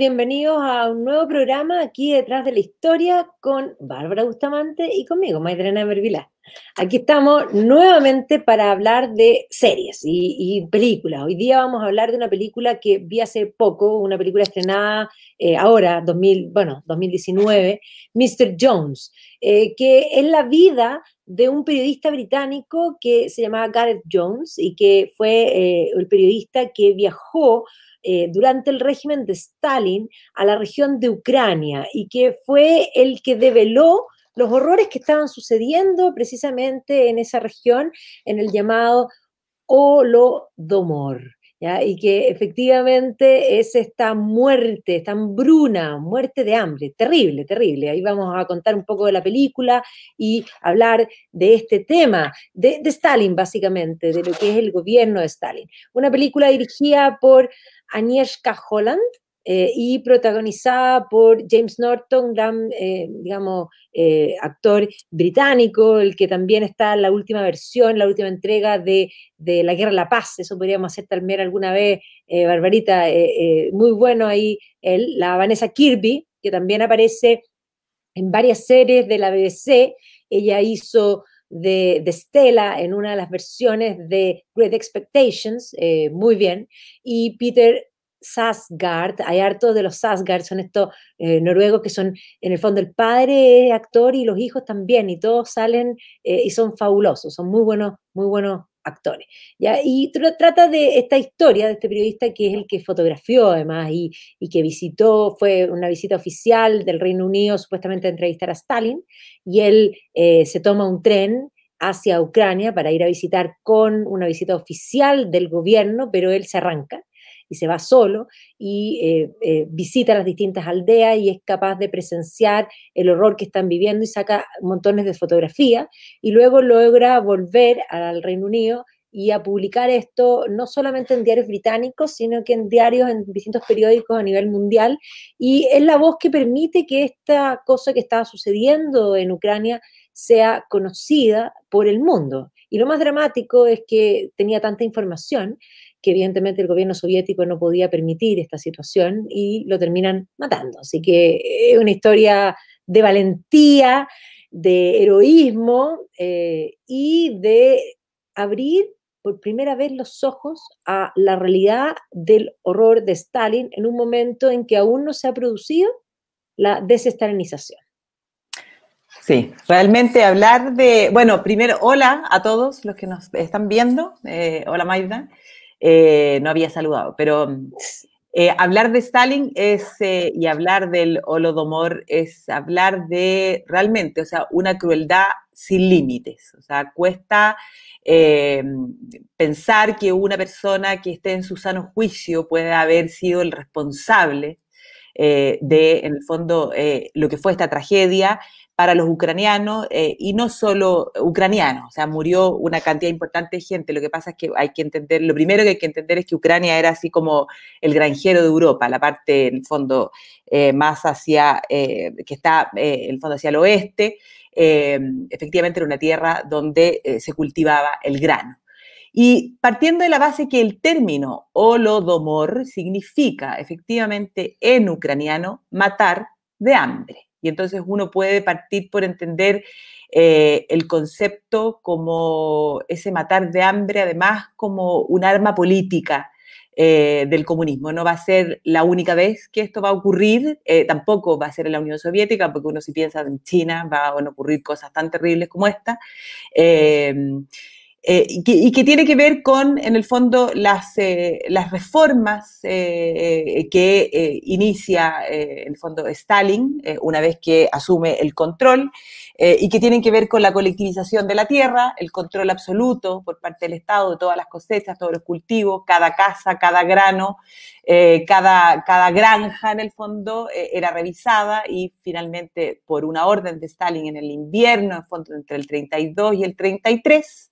bienvenidos a un nuevo programa aquí detrás de la historia con Bárbara Bustamante y conmigo, Maidrena Mervilá. Aquí estamos nuevamente para hablar de series y, películas. Hoy día vamos a hablar de una película que vi hace poco, una película estrenada eh, ahora, 2000, bueno, 2019, Mr. Jones, eh, que es la vida de un periodista británico que se llamaba Gareth Jones y que fue eh, el periodista que viajó durante el régimen de Stalin a la región de Ucrania y que fue el que develó los horrores que estaban sucediendo precisamente en esa región, en el llamado Holodomor. y que efectivamente es esta muerte, esta hambruna, muerte de hambre, terrible, terrible. Ahí vamos a contar un poco de la película y hablar de este tema, de, de Stalin básicamente, de lo que es el gobierno de Stalin. Una película dirigida por Agnieszka Holland, eh, y protagonizada por James Norton, gran, eh, digamos, eh, actor británico, el que también está en la última versión, la última entrega de, La Guerra de la Paz, eso podríamos hacer también alguna vez, Barbarita, muy bueno ahí, la Vanessa Kirby, que también aparece en varias series de la BBC, ella hizo de, de, Stella en una de las versiones de Great Expectations, muy bien, y Peter Sasgard, hay hartos de los Sasgard, son estos eh, noruegos que son, en el fondo, el padre es actor y los hijos también, y todos salen eh, y son fabulosos, son muy buenos, muy buenos actores. ¿ya? Y trata de esta historia de este periodista que es el que fotografió además y, que visitó, fue una visita oficial del Reino Unido supuestamente a entrevistar a Stalin y él eh, se toma un tren hacia Ucrania para ir a visitar con una visita oficial del gobierno, pero él se arranca y se va solo y eh, eh, visita las distintas aldeas y es capaz de presenciar el horror que están viviendo y saca montones de fotografías y luego logra volver al Reino Unido y a publicar esto no solamente en diarios británicos, sino que en diarios, en distintos periódicos a nivel mundial. Y es la voz que permite que esta cosa que estaba sucediendo en Ucrania sea conocida por el mundo. Y lo más dramático es que tenía tanta información que evidentemente el gobierno soviético no podía permitir esta situación y lo terminan matando. Así que es eh, una historia de valentía, de heroísmo eh, y de abrir por primera vez los ojos a la realidad del horror de Stalin en un momento en que aún no se ha producido la desestalinización. Sí, realmente hablar de, bueno, primero, hola a todos los que nos están viendo, eh, hola Maida, eh, no había saludado, pero eh, hablar de Stalin es, eh, y hablar del holodomor es hablar de realmente, o sea, una crueldad sin límites. O sea, cuesta pensar que una persona que esté en su sano juicio pueda haber sido el responsable eh, de, en el fondo, eh, lo que fue esta tragedia para los ucranianos eh, y no solo ucranianos, o sea, murió una cantidad importante de gente. Lo que pasa es que hay que entender, lo primero que hay que entender es que Ucrania era así como el granjero de Europa, la parte, en el fondo, más hacia, que está, el fondo, hacia el oeste. efectivamente era una tierra donde se cultivaba el grano. Y partiendo de la base que el término holodomor significa efectivamente en ucraniano matar de hambre. Y entonces uno puede partir por entender eh, el concepto como ese matar de hambre, además como un arma política eh, del comunismo. No va a ser la única vez que esto va a ocurrir, eh, tampoco va a ser en la Unión Soviética, porque uno si piensa en China van a ocurrir cosas tan terribles como esta. Eh, y, que, tiene que ver con, en el fondo, las, eh, reformas eh, que inicia, el fondo, Stalin una vez que asume el control y que tienen que ver con la colectivización de la tierra, el control absoluto por parte del Estado de todas las cosechas, todos los cultivos, cada casa, cada grano, cada, cada granja, en el fondo, era revisada y finalmente por una orden de Stalin en el invierno, en el fondo, entre el 32 y el 33,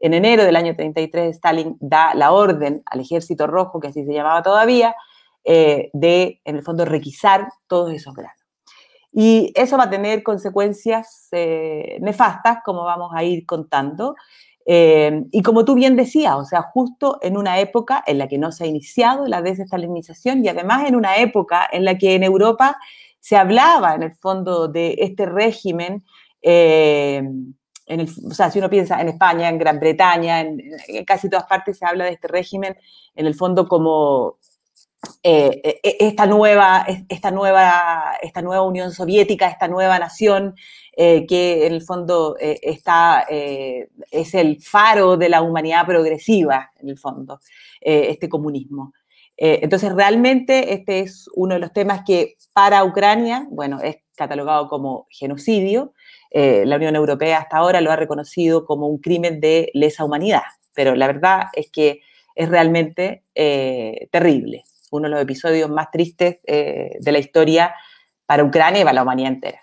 en enero del año 33, Stalin da la orden al Ejército Rojo, que así se llamaba todavía, eh, de, en el fondo, requisar todos esos grados. Y eso va a tener consecuencias eh, nefastas, como vamos a ir contando. Eh, y como tú bien decías, o sea, justo en una época en la que no se ha iniciado la desestalinización y además en una época en la que en Europa se hablaba en el fondo de este régimen o sea, si uno piensa en España, en Gran Bretaña, en, casi todas partes se habla de este régimen, en el fondo como eh, eh, eh, esta, nueva, esta, nueva, esta nueva Unión Soviética, esta nueva nación que en el fondo es el faro de la humanidad progresiva, en el fondo, este comunismo. entonces, realmente este es uno de los temas que para Ucrania, bueno, es catalogado como genocidio, eh, la Unión Europea hasta ahora lo ha reconocido como un crimen de lesa humanidad, pero la verdad es que es realmente eh, terrible, uno de los episodios más tristes eh, de la historia para Ucrania y para la humanidad entera.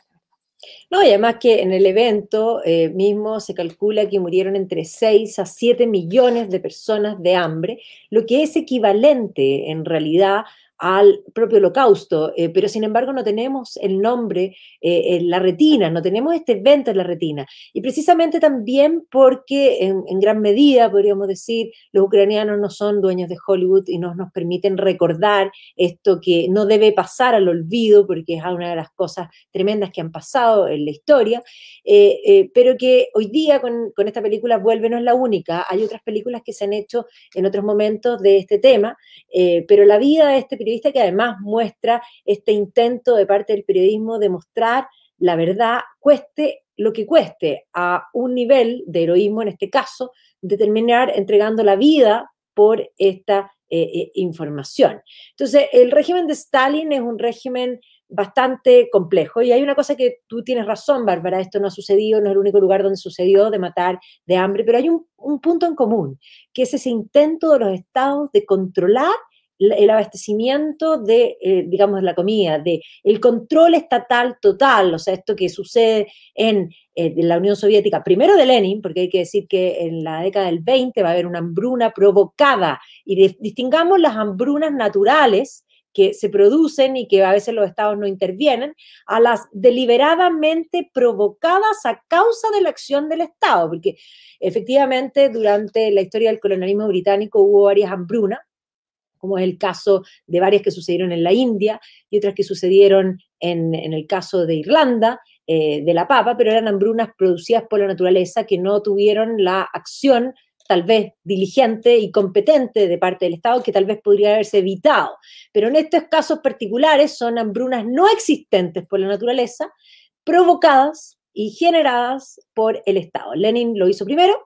No, y además que en el evento mismo se calcula que murieron entre 6 a 7 millones de personas de hambre, lo que es equivalente en realidad al propio holocausto, eh, pero sin embargo no tenemos el nombre eh, en la retina, no tenemos este evento en la retina. Y precisamente también porque en, gran medida, podríamos decir, los ucranianos no son dueños de Hollywood y no nos permiten recordar esto que no debe pasar al olvido, porque es una de las cosas tremendas que han pasado en la historia, eh, pero que hoy día con, esta película vuelve, no es la única, hay otras películas que se han hecho en otros momentos de este tema, pero la vida de este que además muestra este intento de parte del periodismo de mostrar la verdad, cueste lo que cueste, a un nivel de heroísmo en este caso, de terminar entregando la vida por esta eh, eh, información. Entonces, el régimen de Stalin es un régimen bastante complejo. Y hay una cosa que tú tienes razón, Bárbara, esto no ha sucedido, no es el único lugar donde sucedió de matar de hambre, pero hay un, un punto en común, que es ese intento de los estados de controlar el abastecimiento de, eh, digamos, la comida, de el control estatal total, o sea, esto que sucede en, eh, la Unión Soviética, primero de Lenin, porque hay que decir que en la década del 20 va a haber una hambruna provocada, y distingamos las hambrunas naturales que se producen y que a veces los estados no intervienen, a las deliberadamente provocadas a causa de la acción del Estado, porque efectivamente durante la historia del colonialismo británico hubo varias hambrunas, como es el caso de varias que sucedieron en la India y otras que sucedieron en, el caso de Irlanda, eh, de la papa, pero eran hambrunas producidas por la naturaleza que no tuvieron la acción tal vez diligente y competente de parte del Estado que tal vez podría haberse evitado. Pero en estos casos particulares son hambrunas no existentes por la naturaleza, provocadas y generadas por el Estado. Lenin lo hizo primero,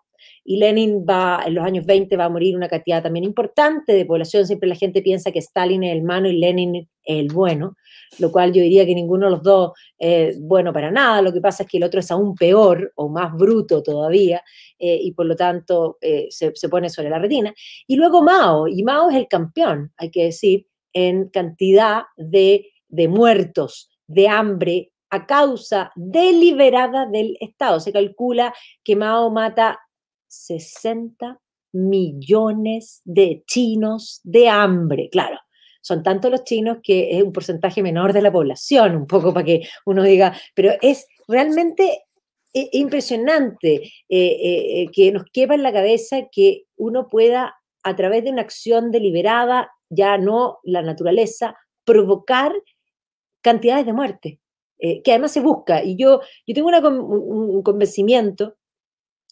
y Lenin va, en los años 20 va a morir una cantidad también importante de población, siempre la gente piensa que Stalin es el malo y Lenin es el bueno, lo cual yo diría que ninguno de los dos es bueno para nada, lo que pasa es que el otro es aún peor o más bruto todavía eh, y por lo tanto eh, se, pone sobre la retina. Y luego Mao, y Mao es el campeón, hay que decir, en cantidad de muertos, de hambre, a causa deliberada del Estado. Se calcula que Mao mata 60 millones de chinos de hambre, claro. Son tantos los chinos que es un porcentaje menor de la población, un poco para que uno diga, pero es realmente eh, impresionante eh, eh, que nos quepa en la cabeza que uno pueda, a través de una acción deliberada, ya no la naturaleza, provocar cantidades de muerte, que además se busca. Y yo, yo tengo un convencimiento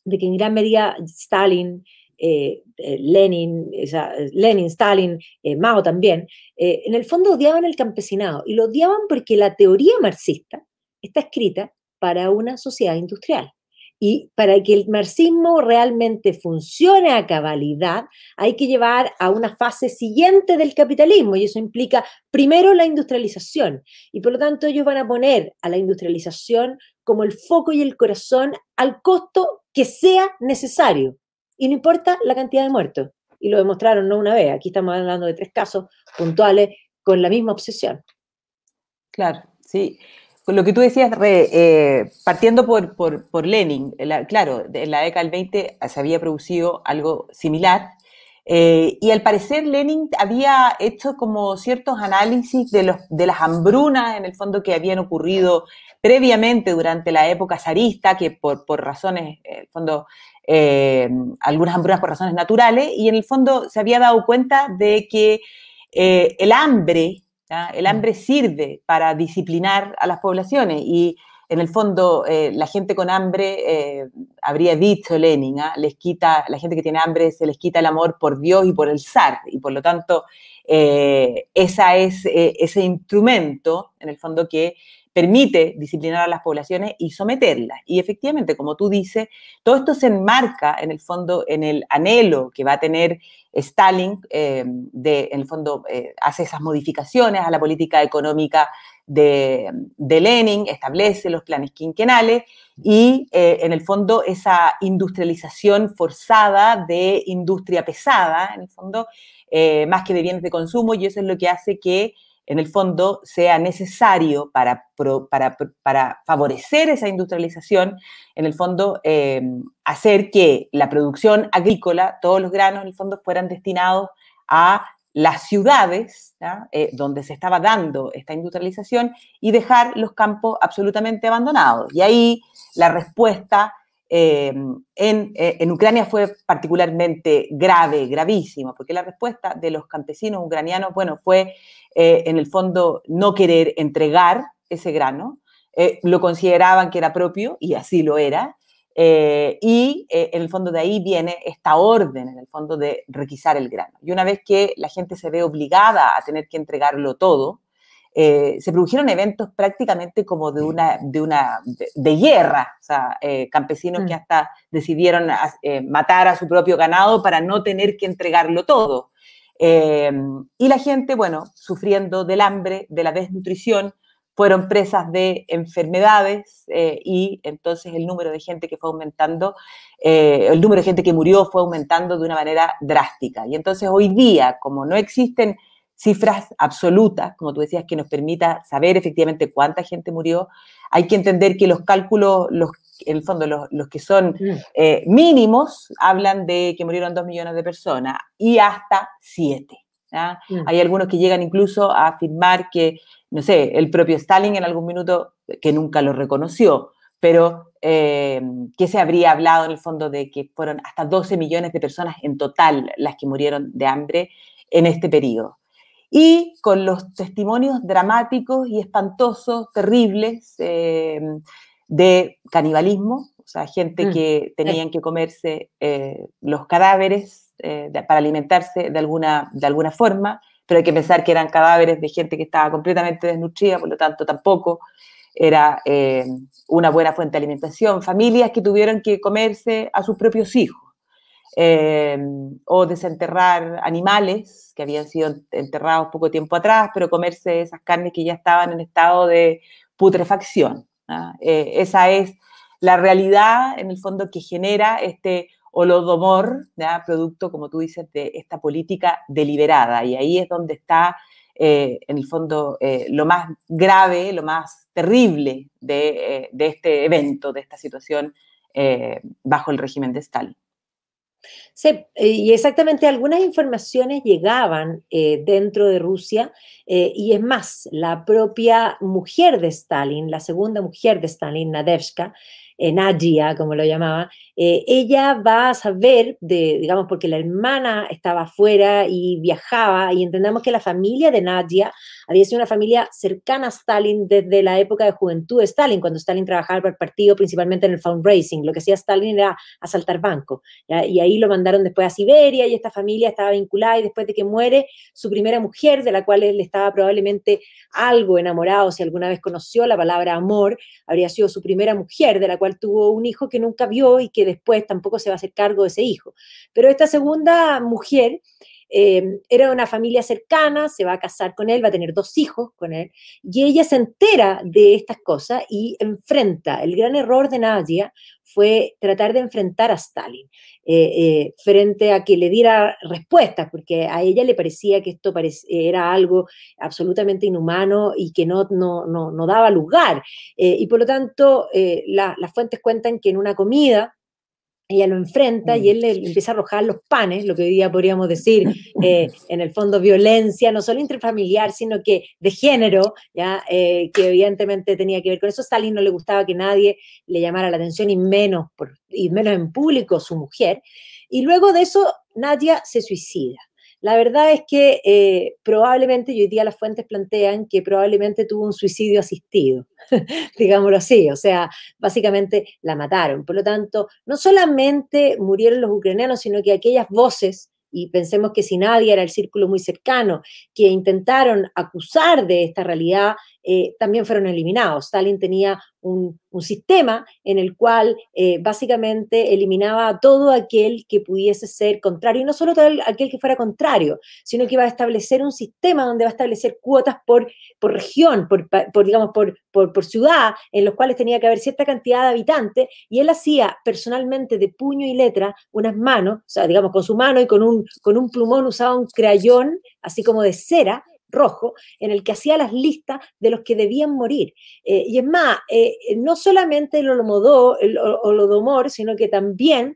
de que en gran medida Stalin, eh, eh, Lenin, Lenin, Stalin, eh, Mao también, en el fondo odiaban el campesinado y lo odiaban porque la teoría marxista está escrita para una sociedad industrial. Y para que el marxismo realmente funcione a cabalidad, hay que llevar a una fase siguiente del capitalismo y eso implica primero la industrialización. Y por lo tanto ellos van a poner a la industrialización como el foco y el corazón al costo que sea necesario. Y no importa la cantidad de muertos. Y lo demostraron no una vez. Aquí estamos hablando de tres casos puntuales con la misma obsesión. Claro, sí. con Lo que tú decías, eh, partiendo por, Lenin, claro, en la década del 20 se había producido algo similar, eh, y al parecer Lenin había hecho como ciertos análisis de, los, de las hambrunas en el fondo que habían ocurrido previamente durante la época zarista, que por, razones, eh, en el fondo, eh, algunas hambrunas por razones naturales, y en el fondo se había dado cuenta de que eh, el hambre, el mm. hambre sirve para disciplinar a las poblaciones y en el fondo, la gente con hambre, habría dicho Lenin, ¿ah? les quita, la gente que tiene hambre se les quita el amor por Dios y por el zar, y por lo tanto, esa es, ese instrumento, en el fondo, que permite disciplinar a las poblaciones y someterlas. Y efectivamente, como tú dices, todo esto se enmarca en el fondo en el anhelo que va a tener Stalin, eh, de, en el fondo eh, hace esas modificaciones a la política económica de, Lenin, establece los planes quinquenales y eh, en el fondo esa industrialización forzada de industria pesada, en el fondo, más que de bienes de consumo, y eso es lo que hace que en el fondo sea necesario para, para, favorecer esa industrialización, en el fondo eh, hacer que la producción agrícola, todos los granos en el fondo fueran destinados a las ciudades eh, donde se estaba dando esta industrialización y dejar los campos absolutamente abandonados. Y ahí la respuesta eh, eh, en, Ucrania fue particularmente grave, gravísimo, porque la respuesta de los campesinos ucranianos, bueno, fue eh, en el fondo no querer entregar ese grano, lo consideraban que era propio y así lo era, y en el fondo de ahí viene esta orden, en el fondo de requisar el grano. Y una vez que la gente se ve obligada a tener que entregarlo todo, eh, se produjeron eventos prácticamente como de una, de una, de, guerra, o sea, eh, campesinos que mm. hasta decidieron eh, matar a su propio ganado para no tener que entregarlo todo. y la gente, bueno, sufriendo del hambre, de la desnutrición, fueron presas de enfermedades y entonces el número de gente que fue aumentando, el número de gente que murió fue aumentando de una manera drástica. Y entonces hoy día, como no existen cifras absolutas, como tú decías, que nos permita saber efectivamente cuánta gente murió. Hay que entender que los cálculos, los, en el fondo, los, que son mm. eh, mínimos, hablan de que murieron dos millones de personas y hasta siete. Mm. Hay algunos que llegan incluso a afirmar que, no sé, el propio Stalin en algún minuto, que nunca lo reconoció, pero eh, que se habría hablado en el fondo de que fueron hasta 12 millones de personas en total las que murieron de hambre en este periodo y con los testimonios dramáticos y espantosos, terribles, eh, de canibalismo, o sea, gente mm, que tenían que comerse eh, los cadáveres eh, para alimentarse de alguna, de alguna forma, pero hay que pensar que eran cadáveres de gente que estaba completamente desnutrida, por lo tanto tampoco era una buena fuente de alimentación, familias que tuvieron que comerse a sus propios hijos. Em, o desenterrar animales que habían sido enterrados poco tiempo atrás, pero comerse esas carnes que ya estaban en estado de putrefacción. ¿ah? Eh, esa es la realidad, en el fondo, que genera este holodomor, producto, como tú dices, de esta política deliberada. Y ahí es donde está, eh, en el fondo, eh, lo más grave, lo más terrible de, este evento, de esta situación bajo el régimen de Stalin y exactamente algunas informaciones llegaban eh, dentro de Rusia eh, y es más, la propia mujer de Stalin, la segunda mujer de Stalin, Nadezhda, en eh, Nadia, como lo llamaba, eh, ella va a saber de, digamos, porque la hermana estaba afuera y viajaba, y entendamos que la familia de Nadia había sido una familia cercana a Stalin desde la época de juventud de Stalin, cuando Stalin trabajaba para el partido, principalmente en el fundraising. Lo que hacía Stalin era asaltar bancos. Y ahí lo mandaron después a Siberia y esta familia estaba vinculada y después de que muere su primera mujer, de la cual él estaba probablemente algo enamorado, si alguna vez conoció la palabra amor, habría sido su primera mujer, de la cual tuvo un hijo que nunca vio y que después tampoco se va a hacer cargo de ese hijo. Pero esta segunda mujer eh, era de una familia cercana, se va a casar con él, va a tener dos hijos con él, y ella se entera de estas cosas y enfrenta. El gran error de Nadia fue tratar de enfrentar a Stalin eh, eh, frente a que le diera respuestas, porque a ella le parecía que esto era algo absolutamente inhumano y que no, no, daba lugar. y por lo tanto, las fuentes cuentan que en una comida, ella lo enfrenta y mm. él le empieza a arrojar los panes, lo que hoy día podríamos decir, eh, en el fondo violencia, no solo intrafamiliar, sino que de género, ya eh, que evidentemente tenía que ver con eso. Stalin no le gustaba que nadie le llamara la atención y menos, por, y menos en público su mujer. Y luego de eso, Nadia se suicida. La verdad es que eh, probablemente, y hoy día las fuentes plantean que probablemente tuvo un suicidio asistido, digámoslo así, o sea, básicamente la mataron. Por lo tanto, no solamente murieron los ucranianos, sino que aquellas voces y pensemos que si nadie era el círculo muy cercano, que intentaron acusar de esta realidad eh, también fueron eliminados. Stalin tenía un, sistema en el cual eh, básicamente eliminaba a todo aquel que pudiese ser contrario, y no solo todo aquel que fuera contrario, sino que iba a establecer un sistema donde iba a establecer cuotas por, por región, por, digamos, por, ciudad, en los cuales tenía que haber cierta cantidad de habitantes, y él hacía personalmente de puño y letra unas manos, o sea, digamos, con su mano y con un, con un plumón usaba un crayón, así como de cera, rojo, en el que hacía las listas de los que debían morir. Eh, y es más, eh, eh, no solamente el Olomodó, el Olodomor, sino que también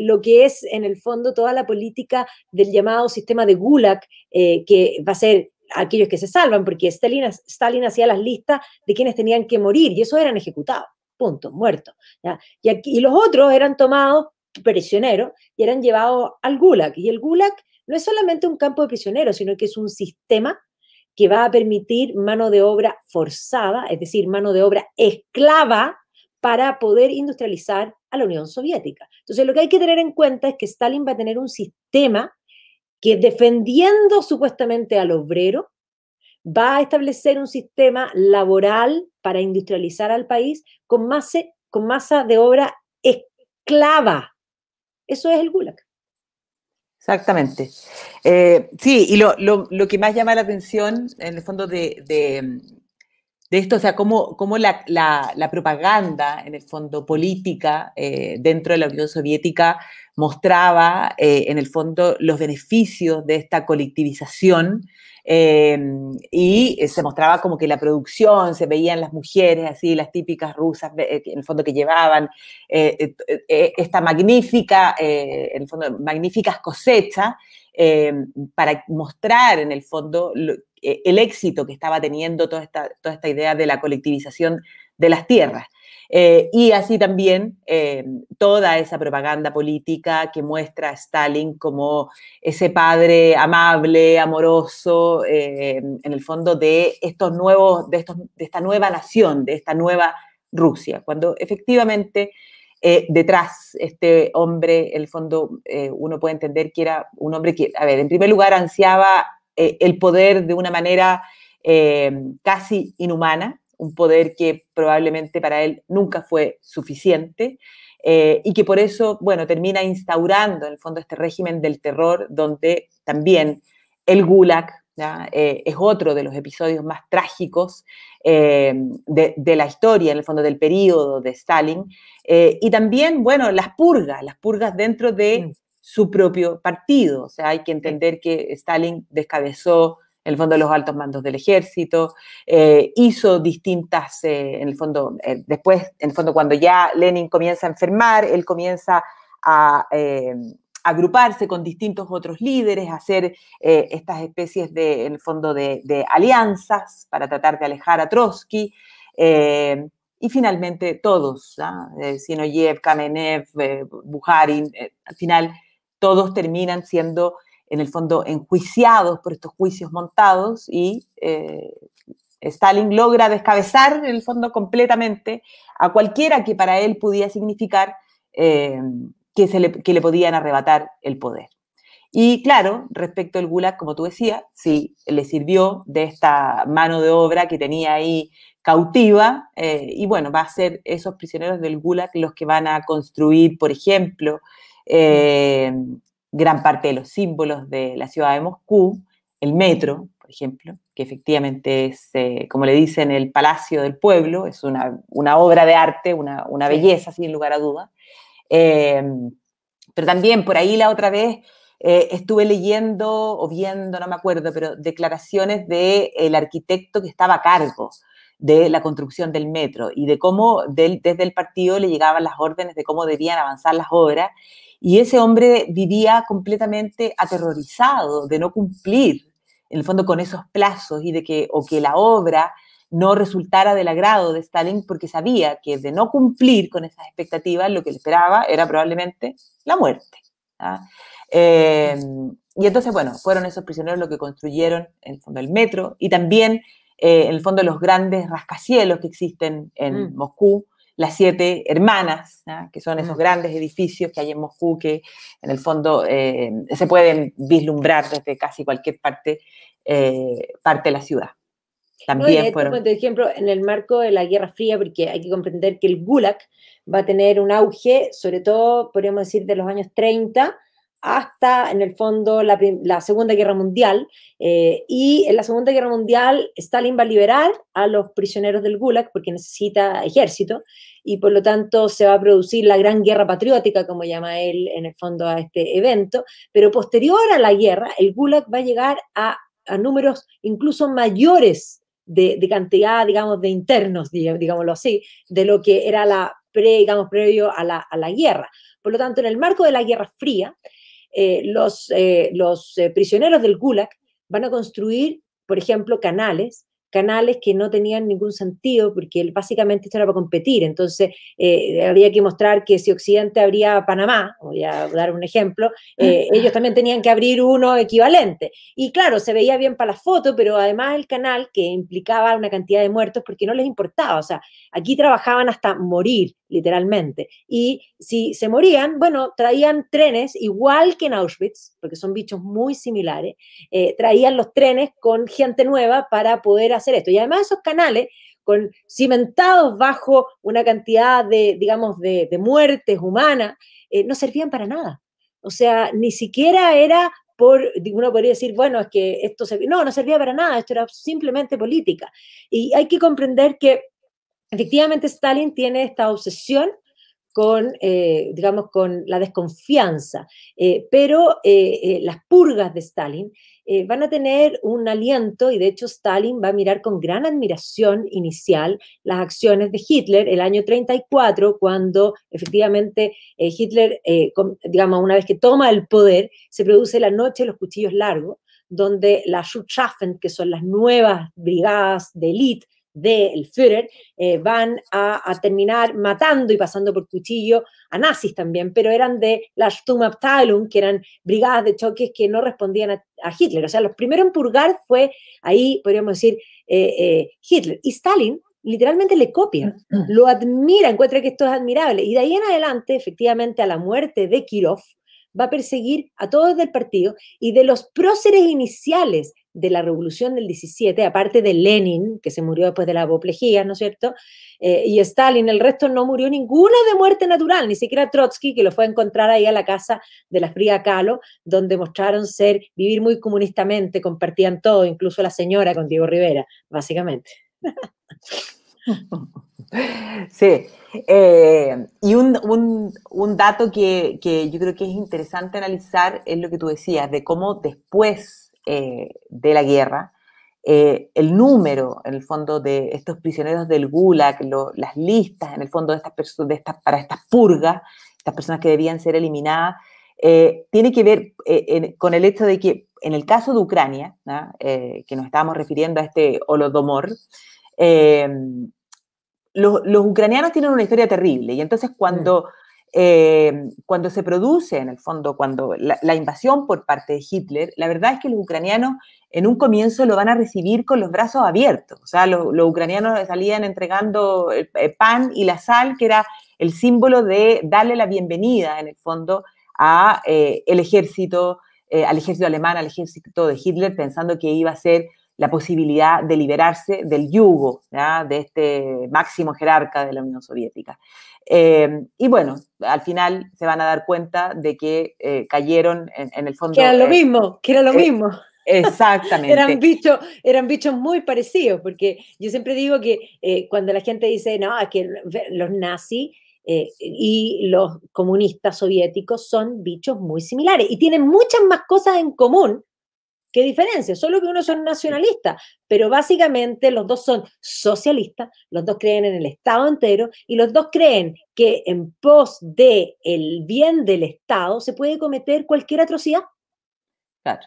lo que es en el fondo toda la política del llamado sistema de Gulag, que va a ser aquellos que se salvan, porque Stalin, Stalin hacía las listas de quienes tenían que morir y eso eran ejecutados, punto, muertos. Y, aquí, y los otros eran tomados prisioneros y eran llevados al Gulag. Y el Gulag no es solamente un campo de prisioneros, sino que es un sistema que va a permitir mano de obra forzada, es decir, mano de obra esclava para poder industrializar a la Unión Soviética. Entonces, lo que hay que tener en cuenta es que Stalin va a tener un sistema que defendiendo supuestamente al obrero, va a establecer un sistema laboral para industrializar al país con, masa, con masa de obra esclava. Eso es el Gulag. Exactamente. Eh, sí, y lo, que más llama la atención, en el fondo, de, esto, o sea, cómo, cómo la, propaganda, en el fondo, política eh, dentro de la Unión Soviética mostraba, eh, en el fondo, los beneficios de esta colectivización Em, y eh, se mostraba como que la producción, se veían las mujeres así, las típicas rusas, eh, en el fondo que llevaban eh, esta magnífica, cosecha fondo, magníficas cosechas para mostrar en el fondo el éxito que estaba teniendo toda esta, toda esta idea de la colectivización de las tierras. Eh, y así también eh, toda esa propaganda política que muestra a Stalin como ese padre amable, amoroso, eh, en el fondo de estos nuevos, de, esta nueva nación, de esta nueva Rusia, cuando efectivamente eh, detrás este hombre, en el fondo, uno puede entender que era un hombre que, a ver, en primer lugar, ansiaba el poder de una manera casi inhumana, un poder que probablemente para él nunca fue suficiente. Eh, y que por eso, bueno, termina instaurando en el fondo este régimen del terror, donde también el Gulag eh, es otro de los episodios más trágicos eh, de, la historia, en el fondo del periodo de Stalin, y también, bueno, las purgas, las purgas dentro de su propio partido, o sea, hay que entender que Stalin descabezó en el fondo los altos mandos del ejército, eh, hizo distintas, eh, en el fondo, eh, después, en el fondo, cuando ya Lenin comienza a enfermar, él comienza a agruparse con distintos otros líderes, hacer estas especies de, el fondo, de, alianzas para tratar de alejar a Trotsky. y finalmente todos, ¿no? Sinoyev, Kamenev, Buharin, al final todos terminan siendo en el fondo enjuiciados por estos juicios montados y eh, Stalin logra descabezar en el fondo completamente a cualquiera que para él pudiera significar eh, que, le, podían arrebatar el poder. Y claro, respecto al Gulag, como tú decías, sí, le sirvió de esta mano de obra que tenía ahí cautiva, eh, y bueno, va a ser esos prisioneros del Gulag los que van a construir, por ejemplo, gran parte de los símbolos de la ciudad de Moscú, el metro, por ejemplo, que efectivamente es, eh, como le dicen, el Palacio del Pueblo, es una, obra de arte, una, belleza, sin lugar a duda. Eh, pero también por ahí la otra vez eh, estuve leyendo o viendo, no me acuerdo, pero declaraciones del arquitecto que estaba a cargo de la construcción del metro y de cómo desde el partido le llegaban las órdenes de cómo debían avanzar las obras y ese hombre vivía completamente aterrorizado de no cumplir, en el fondo, con esos plazos y de que, o que la obra no resultara del agrado de Stalin porque sabía que de no cumplir con esas expectativas lo que le esperaba era probablemente la muerte. ¿ah? Em, y entonces, bueno, fueron esos prisioneros los que construyeron en el fondo el metro y también eh, en el fondo los grandes rascacielos que existen en mm. Moscú, las siete hermanas, que son esos mm. grandes edificios que hay en Moscú, que en el fondo eh, se pueden vislumbrar desde casi cualquier parte, eh, parte de la ciudad. También Por este ejemplo, en el marco de la Guerra Fría, porque hay que comprender que el Gulag va a tener un auge, sobre todo, podríamos decir, de los años 30, hasta en el fondo la, Segunda Guerra Mundial. Eh, y en la Segunda Guerra Mundial Stalin va a liberar a los prisioneros del Gulag porque necesita ejército y por lo tanto se va a producir la gran guerra patriótica, como llama él en el fondo a este evento. Pero posterior a la guerra, el Gulag va a llegar a, a números incluso mayores de, cantidad, digamos, de internos, digámoslo así, de lo que era la pre, digamos, previo a la, a la guerra. Por lo tanto, en el marco de la Guerra Fría, eh, los, eh, los eh, prisioneros del Gulag van a construir, por ejemplo, canales canales que no tenían ningún sentido, porque básicamente esto era para competir. Entonces, eh, había que mostrar que si Occidente abría Panamá, voy a dar un ejemplo, eh, ellos también tenían que abrir uno equivalente. Y claro, se veía bien para la foto, pero además el canal que implicaba una cantidad de muertos porque no les importaba. O sea, aquí trabajaban hasta morir, literalmente. Y si se morían, bueno, traían trenes igual que en Auschwitz, porque son bichos muy similares, eh, traían los trenes con gente nueva para poder hacer esto. Y además esos canales con, cimentados bajo una cantidad de, digamos, de, muertes humanas, eh, no servían para nada. O sea, ni siquiera era por, uno podría decir, bueno, es que esto no, no servía para nada, esto era simplemente política. Y hay que comprender que efectivamente Stalin tiene esta obsesión con, eh, digamos, con la desconfianza. Eh, pero eh, las purgas de Stalin van a tener un aliento y de hecho Stalin va a mirar con gran admiración inicial las acciones de Hitler el año 34, cuando efectivamente Hitler, digamos, una vez que toma el poder, se produce la noche de los cuchillos largos, donde las Schutzwaffen, que son las nuevas brigadas de élite, del Führer, eh, van a, terminar matando y pasando por cuchillo a nazis también, pero eran de las Sturmabteilung, que eran brigadas de choques que no respondían a, Hitler. O sea, los primeros en purgar fue ahí, podríamos decir, eh, eh, Hitler. Y Stalin literalmente le copia, mm-hmm. lo admira, encuentra que esto es admirable. Y de ahí en adelante, efectivamente, a la muerte de Kirov, va a perseguir a todos del partido y de los próceres iniciales de la revolución del 17, aparte de Lenin, que se murió después de la apoplejía, ¿no es cierto? Eh, y Stalin, el resto no murió ninguno de muerte natural, ni siquiera Trotsky, que lo fue a encontrar ahí a la casa de la fría Kahlo, donde mostraron ser, vivir muy comunistamente, compartían todo, incluso la señora con Diego Rivera, básicamente. Sí, eh, y un, dato que, que yo creo que es interesante analizar es lo que tú decías, de cómo después eh, de la guerra, eh, el número, en el fondo, de estos prisioneros del Gulag, las listas, en el fondo, de estas personas, para estas purgas, estas personas que debían ser eliminadas, eh, tiene que ver con el hecho de que, en el caso de Ucrania, que nos estábamos refiriendo a este Holodomor, los, los, ucranianos tienen una historia terrible y entonces cuando... Mm. Eh, cuando se produce, en el fondo, cuando la, invasión por parte de Hitler, la verdad es que los ucranianos en un comienzo lo van a recibir con los brazos abiertos. O sea, los, ucranianos salían entregando el, eh, eh, pan y la sal, que era el símbolo de darle la bienvenida, en el fondo, a el ejército, al ejército alemán, al ejército de Hitler, pensando que iba a ser la posibilidad de liberarse del yugo de este máximo jerarca de la Unión Soviética. Eh, y bueno, al final se van a dar cuenta de que eh, cayeron en, el fondo. Que era lo eh, mismo, que era lo mismo. Exactamente. eran, bichos, eran bichos muy parecidos, porque yo siempre digo que cuando la gente dice, no, que los nazis y los comunistas soviéticos son bichos muy similares y tienen muchas más cosas en común ¿Qué diferencia? Solo que uno son nacionalista, pero básicamente los dos son socialistas, los dos creen en el Estado entero y los dos creen que en pos del el bien del Estado se puede cometer cualquier atrocidad. Claro.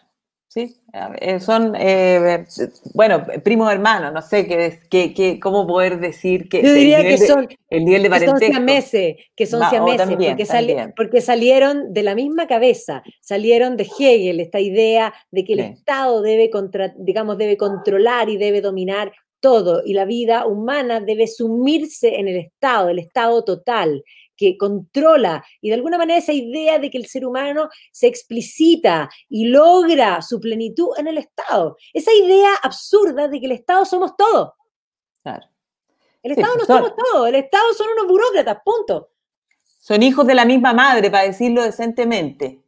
Sí, eh, son, eh, bueno, primo hermano, no sé qué, qué, cómo poder decir que... son... el nivel de parentesco. Que son siameses, que son oh, porque, porque, salieron de la misma cabeza, salieron de Hegel, esta idea de que el Estado debe, contra, digamos, debe controlar y debe dominar todo, y la vida humana debe sumirse en el Estado, el Estado total que controla y de alguna manera esa idea de que el ser humano se explicita y logra su plenitud en el Estado. Esa idea absurda de que el Estado somos todos. El Estado pues no somos todos, el Estado son unos burócratas, punto. Son hijos de la misma madre, para decirlo decentemente.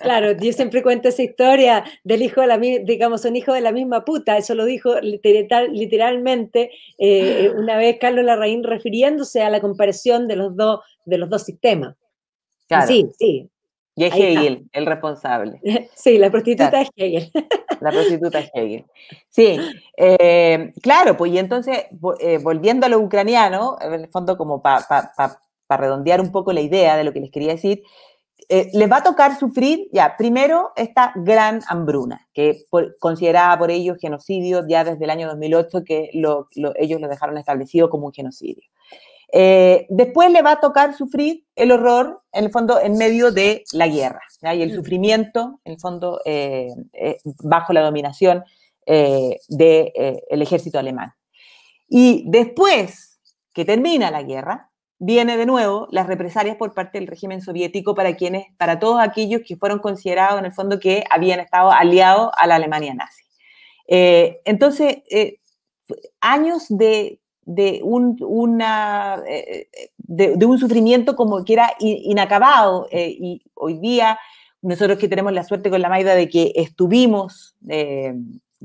Claro, yo siempre cuento esa historia del hijo de la, digamos, un hijo de la misma puta, eso lo dijo literalmente eh, una vez Carlos Larraín refiriéndose a la comparación de los dos, de los dos sistemas. Claro. Sí, sí. Y es Hegel el responsable. Sí, la prostituta es Hegel. La prostituta es Hegel. Sí, eh, claro, pues y entonces, eh, volviendo a lo ucraniano, en el fondo como para redondear un poco la idea de lo que les quería decir, eh, les va a tocar sufrir, ya, primero, esta gran hambruna, que consideraba por ellos genocidio ya desde el año 2008, que lo, ellos lo dejaron establecido como un genocidio. Eh, después le va a tocar sufrir el horror, en el fondo, en medio de la guerra, y el mm. sufrimiento, en el fondo, eh, bajo la dominación del de, ejército alemán. Y después que termina la guerra, viene de nuevo las represalias por parte del régimen soviético para quienes, para todos aquellos que fueron considerados en el fondo que habían estado aliados a la Alemania nazi. Eh, entonces, eh, años de, un, eh, de, de, un sufrimiento como que era inacabado y hoy día nosotros que tenemos la suerte con la Maida de que estuvimos,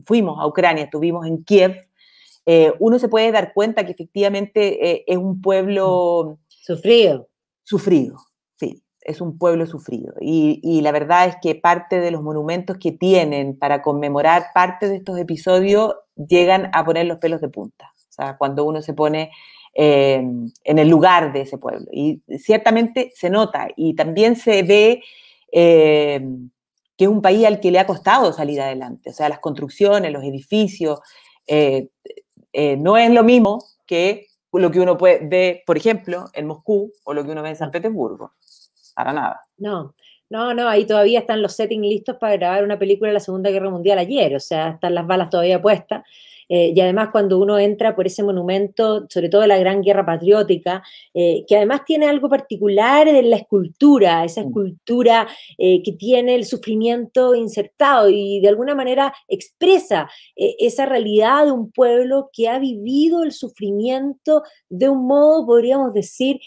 fuimos a Ucrania, estuvimos en Kiev, eh, uno se puede dar cuenta que efectivamente eh, es un pueblo... Sufrido. Sufrido, sí, es un pueblo sufrido. Y, la verdad es que parte de los monumentos que tienen para conmemorar parte de estos episodios llegan a poner los pelos de punta. O sea, cuando uno se pone eh, en el lugar de ese pueblo. Y ciertamente se nota y también se ve que es un país al que le ha costado salir adelante. O sea, las construcciones, los edificios, eh, no es lo mismo que lo que uno puede ver, por ejemplo, en Moscú o lo que uno ve en San Petersburgo. Para nada. No, no, no, ahí todavía están los settings listos para grabar una película de la Segunda Guerra Mundial ayer, o sea, están las balas todavía puestas. Eh, y además cuando uno entra por ese monumento, sobre todo la Gran Guerra Patriótica, eh, que además tiene algo particular en la escultura, esa mm. escultura eh, que tiene el sufrimiento insertado y de alguna manera expresa esa realidad de un pueblo que ha vivido el sufrimiento de un modo, podríamos decir,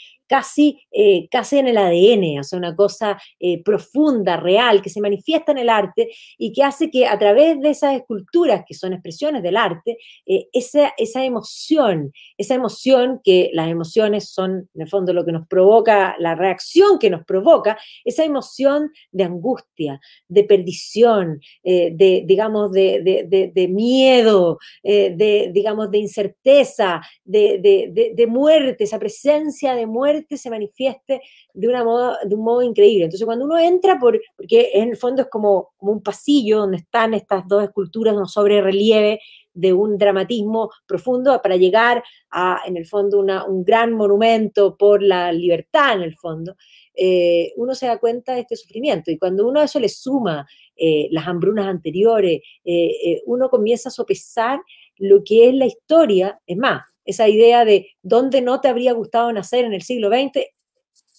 eh, casi, en el ADN, o sea, una cosa eh, profunda, real, que se manifiesta en el arte y que hace que a través de esas esculturas, que son expresiones del arte, eh, esa, emoción, esa emoción que las emociones son en el fondo lo que nos provoca, la reacción que nos provoca, esa emoción de angustia, de perdición, de, digamos, de, miedo, de, digamos, de incerteza, de muerte, esa presencia de muerte se manifieste de, una de un modo increíble. Entonces, cuando uno entra, por, porque en el fondo es como, un pasillo donde están estas dos esculturas, un sobre relieve de un dramatismo profundo para llegar a, en el fondo, un gran monumento por la libertad, en el fondo, eh, uno se da cuenta de este sufrimiento. Y cuando uno a eso le suma eh, las hambrunas anteriores, eh, uno comienza a sopesar lo que es la historia. Es más, esa idea de dónde no te habría gustado nacer en el siglo XX,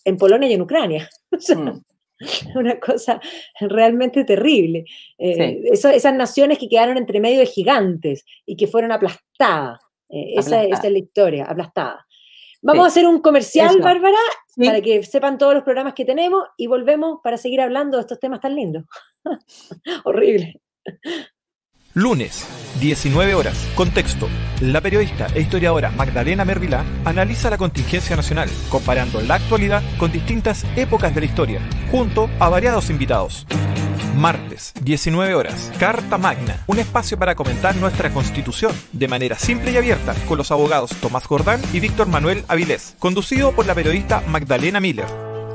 en Polonia y en Ucrania. Mm. Una cosa realmente terrible. Eh, esas naciones que quedaron entre medio de gigantes y que fueron aplastadas. Eh, esa, es la historia, aplastada. Vamos a hacer un comercial, Bárbara, para que sepan todos los programas que tenemos y volvemos para seguir hablando de estos temas tan lindos. Horrible. Lunes, 19 horas. Contexto. La periodista e historiadora Magdalena Mervilá analiza la contingencia nacional, comparando la actualidad con distintas épocas de la historia, junto a variados invitados. Martes, 19 horas. Carta Magna, un espacio para comentar nuestra constitución de manera simple y abierta con los abogados Tomás Jordán y Víctor Manuel Avilés, conducido por la periodista Magdalena Miller.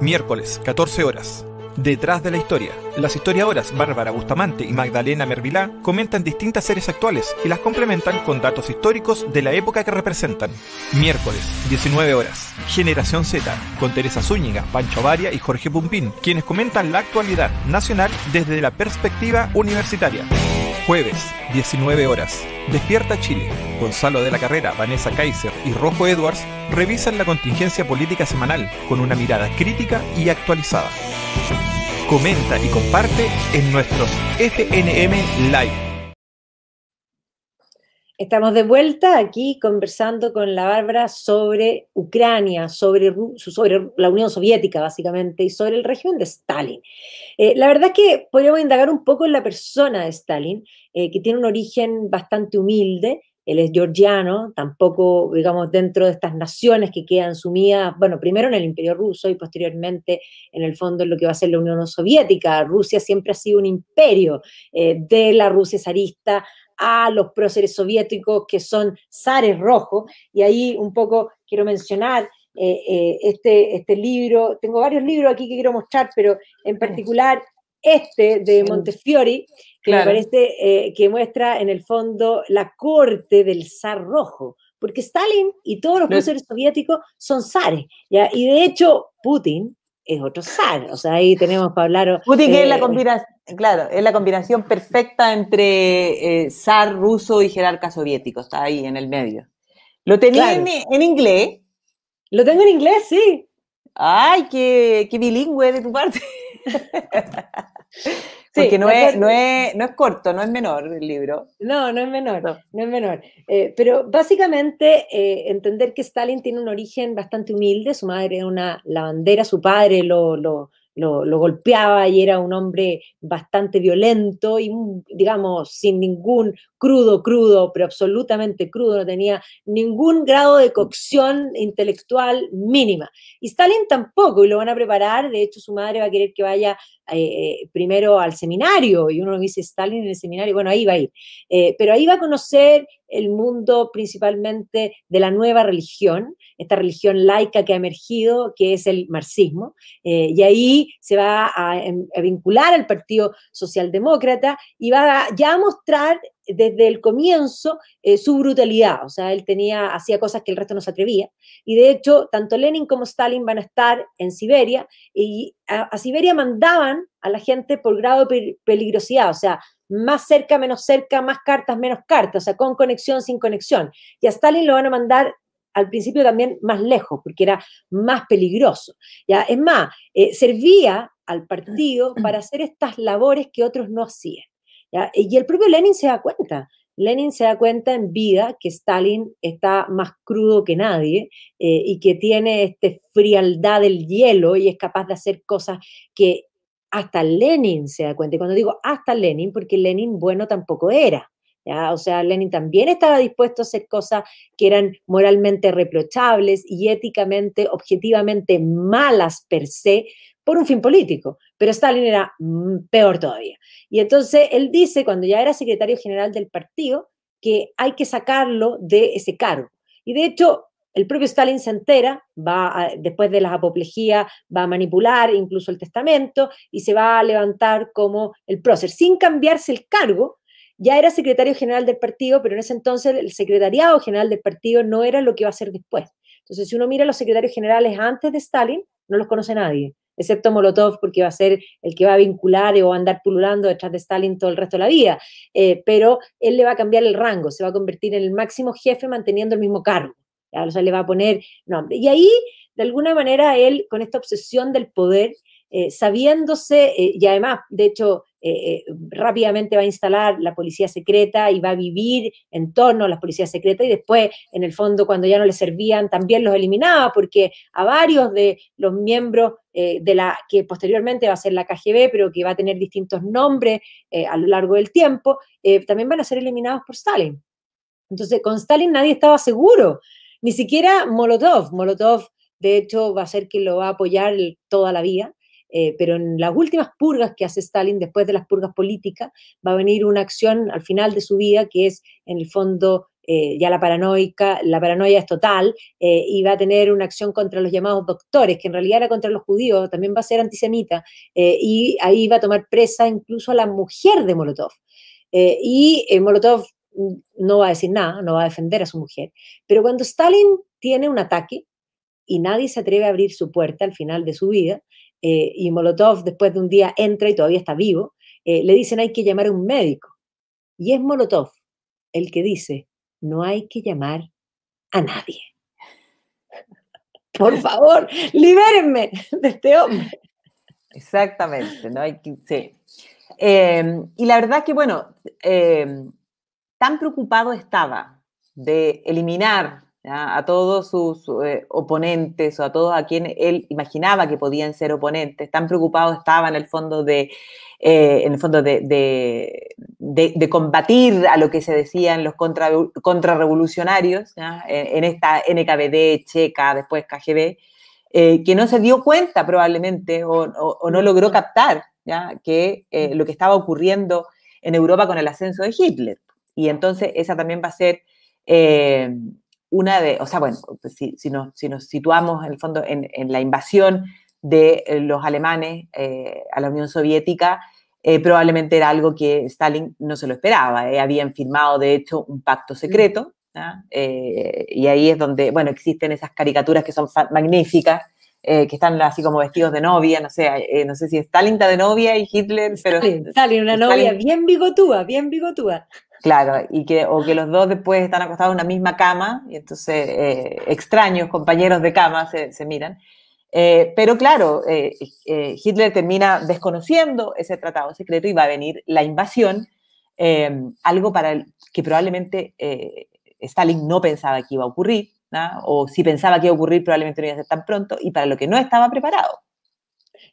Miércoles, 14 horas. Detrás de la historia. Las historiadoras Bárbara Bustamante y Magdalena Mervilá comentan distintas series actuales y las complementan con datos históricos de la época que representan. Miércoles, 19 horas. Generación Z, con Teresa Zúñiga, Pancho Varia y Jorge Pumpín, quienes comentan la actualidad nacional desde la perspectiva universitaria. Jueves, 19 horas. Despierta Chile. Gonzalo de la Carrera, Vanessa Kaiser y Rojo Edwards revisan la contingencia política semanal con una mirada crítica y actualizada comenta y comparte en nuestro FNM Live. Estamos de vuelta aquí conversando con la Bárbara sobre Ucrania, sobre, la Unión Soviética, básicamente, y sobre el régimen de Stalin. Eh, la verdad es que podríamos indagar un poco en la persona de Stalin, eh, que tiene un origen bastante humilde él es georgiano, tampoco, digamos, dentro de estas naciones que quedan sumidas, bueno, primero en el imperio ruso y posteriormente, en el fondo, en lo que va a ser la Unión Soviética. Rusia siempre ha sido un imperio eh, de la Rusia zarista a los próceres soviéticos que son zares rojos. Y ahí un poco quiero mencionar eh, eh, este, este libro, tengo varios libros aquí que quiero mostrar, pero en particular este de Montefiori, que me parece eh, que muestra en el fondo la corte del zar rojo, porque Stalin y todos los próceres soviéticos son zares, ¿ya? y de hecho Putin es otro zar, o sea, ahí tenemos para hablar... Putin es, la eh, combinación, claro, es la combinación perfecta entre eh, zar ruso y jerarca soviético, está ahí en el medio. ¿Lo tenía en, en, inglés? Lo tengo en inglés, sí. ¡Ay, qué, qué bilingüe de tu parte! Porque no, es, no, es, corto, no es menor el libro. No, no es menor, no, es menor. Eh, pero básicamente eh, entender que Stalin tiene un origen bastante humilde, su madre era una lavandera, su padre lo, golpeaba y era un hombre bastante violento y, digamos, sin ningún crudo, crudo, pero absolutamente crudo, no tenía ningún grado de cocción intelectual mínima. Y Stalin tampoco, y lo van a preparar, de hecho su madre va a querer que vaya eh, eh, primero al seminario, y uno dice Stalin en el seminario, bueno, ahí va a ir, eh, pero ahí va a conocer el mundo principalmente de la nueva religión, esta religión laica que ha emergido, que es el marxismo, y ahí se va em, a, vincular al Partido Socialdemócrata y va ya a mostrar desde el comienzo eh, su brutalidad, o sea, él tenía, hacía cosas que el resto no se atrevía. Y de hecho, tanto Lenin como Stalin van a estar en Siberia y a, Siberia mandaban a la gente por grado de peligrosidad, o sea, más cerca, menos cerca, más cartas, menos cartas, o sea, con conexión, sin conexión. Y a Stalin lo van a mandar al principio también más lejos, porque era más peligroso. ¿ya? Es más, eh, servía al partido para hacer estas labores que otros no hacían. Y el propio Lenin se da cuenta. Lenin se da cuenta en vida que Stalin está más crudo que nadie eh, y que tiene este frialdad del hielo y es capaz de hacer cosas que hasta Lenin se da cuenta. Y cuando digo hasta Lenin, porque Lenin bueno tampoco era. ¿ya? O sea, Lenin también estaba dispuesto a hacer cosas que eran moralmente reprochables y éticamente, objetivamente malas per se, por un fin político, pero Stalin era mm, peor todavía. Y entonces él dice, cuando ya era secretario general del partido, que hay que sacarlo de ese cargo. Y de hecho, el propio Stalin se entera, va después de las apoplejías, va a manipular incluso el testamento y se va a levantar como el prócer, sin cambiarse el cargo. Ya era secretario general del partido, pero en ese entonces el secretariado general del partido no era lo que iba a ser después. Entonces, si uno mira los secretarios generales antes de Stalin, no los conoce nadie excepto Molotov, porque va a ser el que va a vincular o andar pululando detrás de Stalin todo el resto de la vida. Eh, pero él le va a cambiar el rango, se va a convertir en el máximo jefe manteniendo el mismo cargo. O sea, le va a poner nombre. Y ahí, de alguna manera, él, con esta obsesión del poder, eh, sabiéndose, eh, y además, de hecho, eh, eh, rápidamente va a instalar la policía secreta y va a vivir en torno a las policías secretas y después, en el fondo, cuando ya no le servían, también los eliminaba, porque a varios de los miembros eh, de la que posteriormente va a ser la KGB, pero que va a tener distintos nombres a lo largo del tiempo, también van a ser eliminados por Stalin. Entonces, con Stalin nadie estaba seguro, ni siquiera Molotov. Molotov, de hecho, va a ser quien lo va a apoyar toda la vida. Eh, pero en las últimas purgas que hace Stalin, después de las purgas políticas, va a venir una acción al final de su vida que es, en el fondo, eh, ya la paranoica, la paranoia es total, eh, y va a tener una acción contra los llamados doctores, que en realidad era contra los judíos, también va a ser antisemita, y ahí va a tomar presa incluso a la mujer de Molotov. y Molotov mm, no va a decir nada, no va a defender a su mujer, pero cuando Stalin tiene un ataque, y nadie se atreve a abrir su puerta al final de su vida, eh, y Molotov después de un día entra y todavía está vivo, eh, le dicen hay que llamar a un médico. Y es Molotov el que dice, no hay que llamar a nadie. Por favor, libérenme de este hombre. Exactamente, no hay que... Em, y la verdad que, bueno, em, tan preocupado estaba de eliminar a todos sus eh, oponentes o a todos a quienes él imaginaba que podían ser oponentes, tan preocupado estaba eh, en el fondo de, en el fondo de, de, combatir a lo que se decían los contra, contrarrevolucionarios En, esta NKVD, Checa, después KGB, eh, que no se dio cuenta probablemente o, no logró captar ¿ya? que lo que estaba ocurriendo en Europa con el ascenso de Hitler. Y entonces esa también va a ser una de, o sea, bueno, pues si, si, nos, si nos, situamos en el fondo en, en la invasión de eh, los alemanes eh, a la Unión Soviética, eh, probablemente era algo que Stalin no se lo esperaba. habían firmado, de hecho, un pacto mm. secreto, y ahí es donde, bueno, existen esas caricaturas que son magníficas eh, que están así como vestidos de novia, no sé, eh, no sé si Stalin está de novia y Hitler, pero... Stalin, Stalin una novia bien bigotúa, bien bigotúa. Claro, y que, o que los dos después están acostados en una misma cama, y entonces eh, extraños compañeros de cama se, se miran. pero claro, Hitler termina desconociendo ese tratado secreto y va a venir la invasión, algo para el, que probablemente Stalin no pensaba que iba a ocurrir, o si pensaba que iba a ocurrir, probablemente no iba a ser tan pronto, y para lo que no estaba preparado.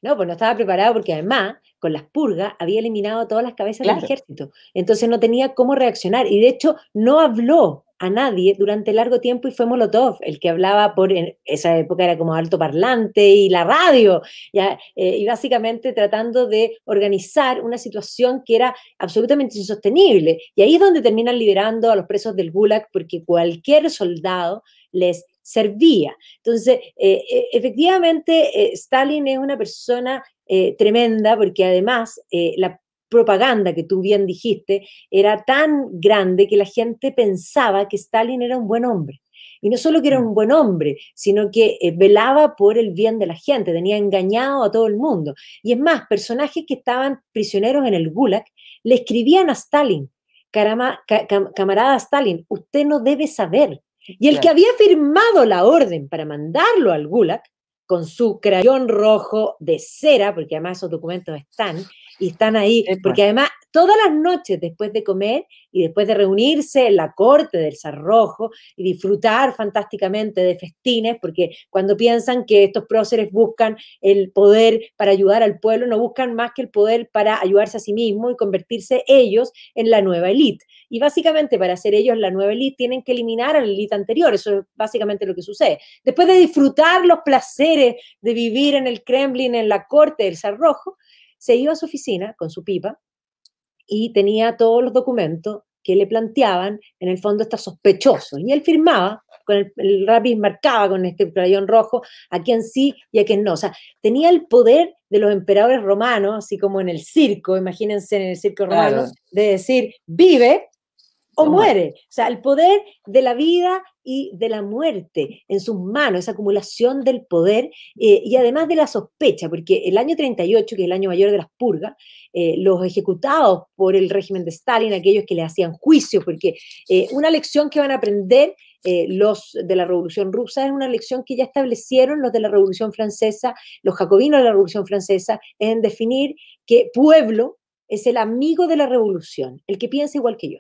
No, pues no estaba preparado porque además con las purgas había eliminado todas las cabezas del ejército. Entonces no tenía cómo reaccionar y de hecho no habló a nadie durante largo tiempo y fue Molotov el que hablaba por, en esa época era como alto parlante y la radio, ya, eh, y básicamente tratando de organizar una situación que era absolutamente insostenible. Y ahí es donde terminan liberando a los presos del Gulag porque cualquier soldado les servía. Entonces, eh, eh, efectivamente, eh, Stalin es una persona tremenda porque además la propaganda que tú bien dijiste era tan grande que la gente pensaba que Stalin era un buen hombre. Y no solo que era mm. un buen hombre, sino que velaba por el bien de la gente, tenía engañado a todo el mundo. Y es más, personajes que estaban prisioneros en el Gulag le escribían a Stalin, camarada Stalin, usted no debe saber y el que había firmado la orden para mandarlo al Gulag, con su crayón rojo de cera, porque además esos documentos están, y están ahí, porque además todas las noches después de comer y después de reunirse en la corte del Cerrojo y disfrutar fantásticamente de festines, porque cuando piensan que estos próceres buscan el poder para ayudar al pueblo, no buscan más que el poder para ayudarse a sí mismos y convertirse ellos en la nueva élite. Y básicamente para ser ellos la nueva élite tienen que eliminar a la élite anterior, eso es básicamente lo que sucede. Después de disfrutar los placeres de vivir en el Kremlin, en la corte del Rojo se iba a su oficina con su pipa y tenía todos los documentos que le planteaban, en el fondo, está sospechoso. Y él firmaba, con el, rap marcaba con este crayón rojo a quien sí y a quien no. O sea, tenía el poder de los emperadores romanos, así como en el circo, imagínense en el circo romano, de decir, vive, o muere. O sea, el poder de la vida y de la muerte en sus manos, esa acumulación del poder eh, y además de la sospecha, porque el año 38, que es el año mayor de las purgas, eh, los ejecutados por el régimen de Stalin, aquellos que le hacían juicio, porque eh, una lección que van a aprender los de la Revolución Rusa, es una lección que ya establecieron los de la Revolución Francesa, los jacobinos de la Revolución Francesa, en definir que pueblo es el amigo de la revolución, el que piensa igual que yo.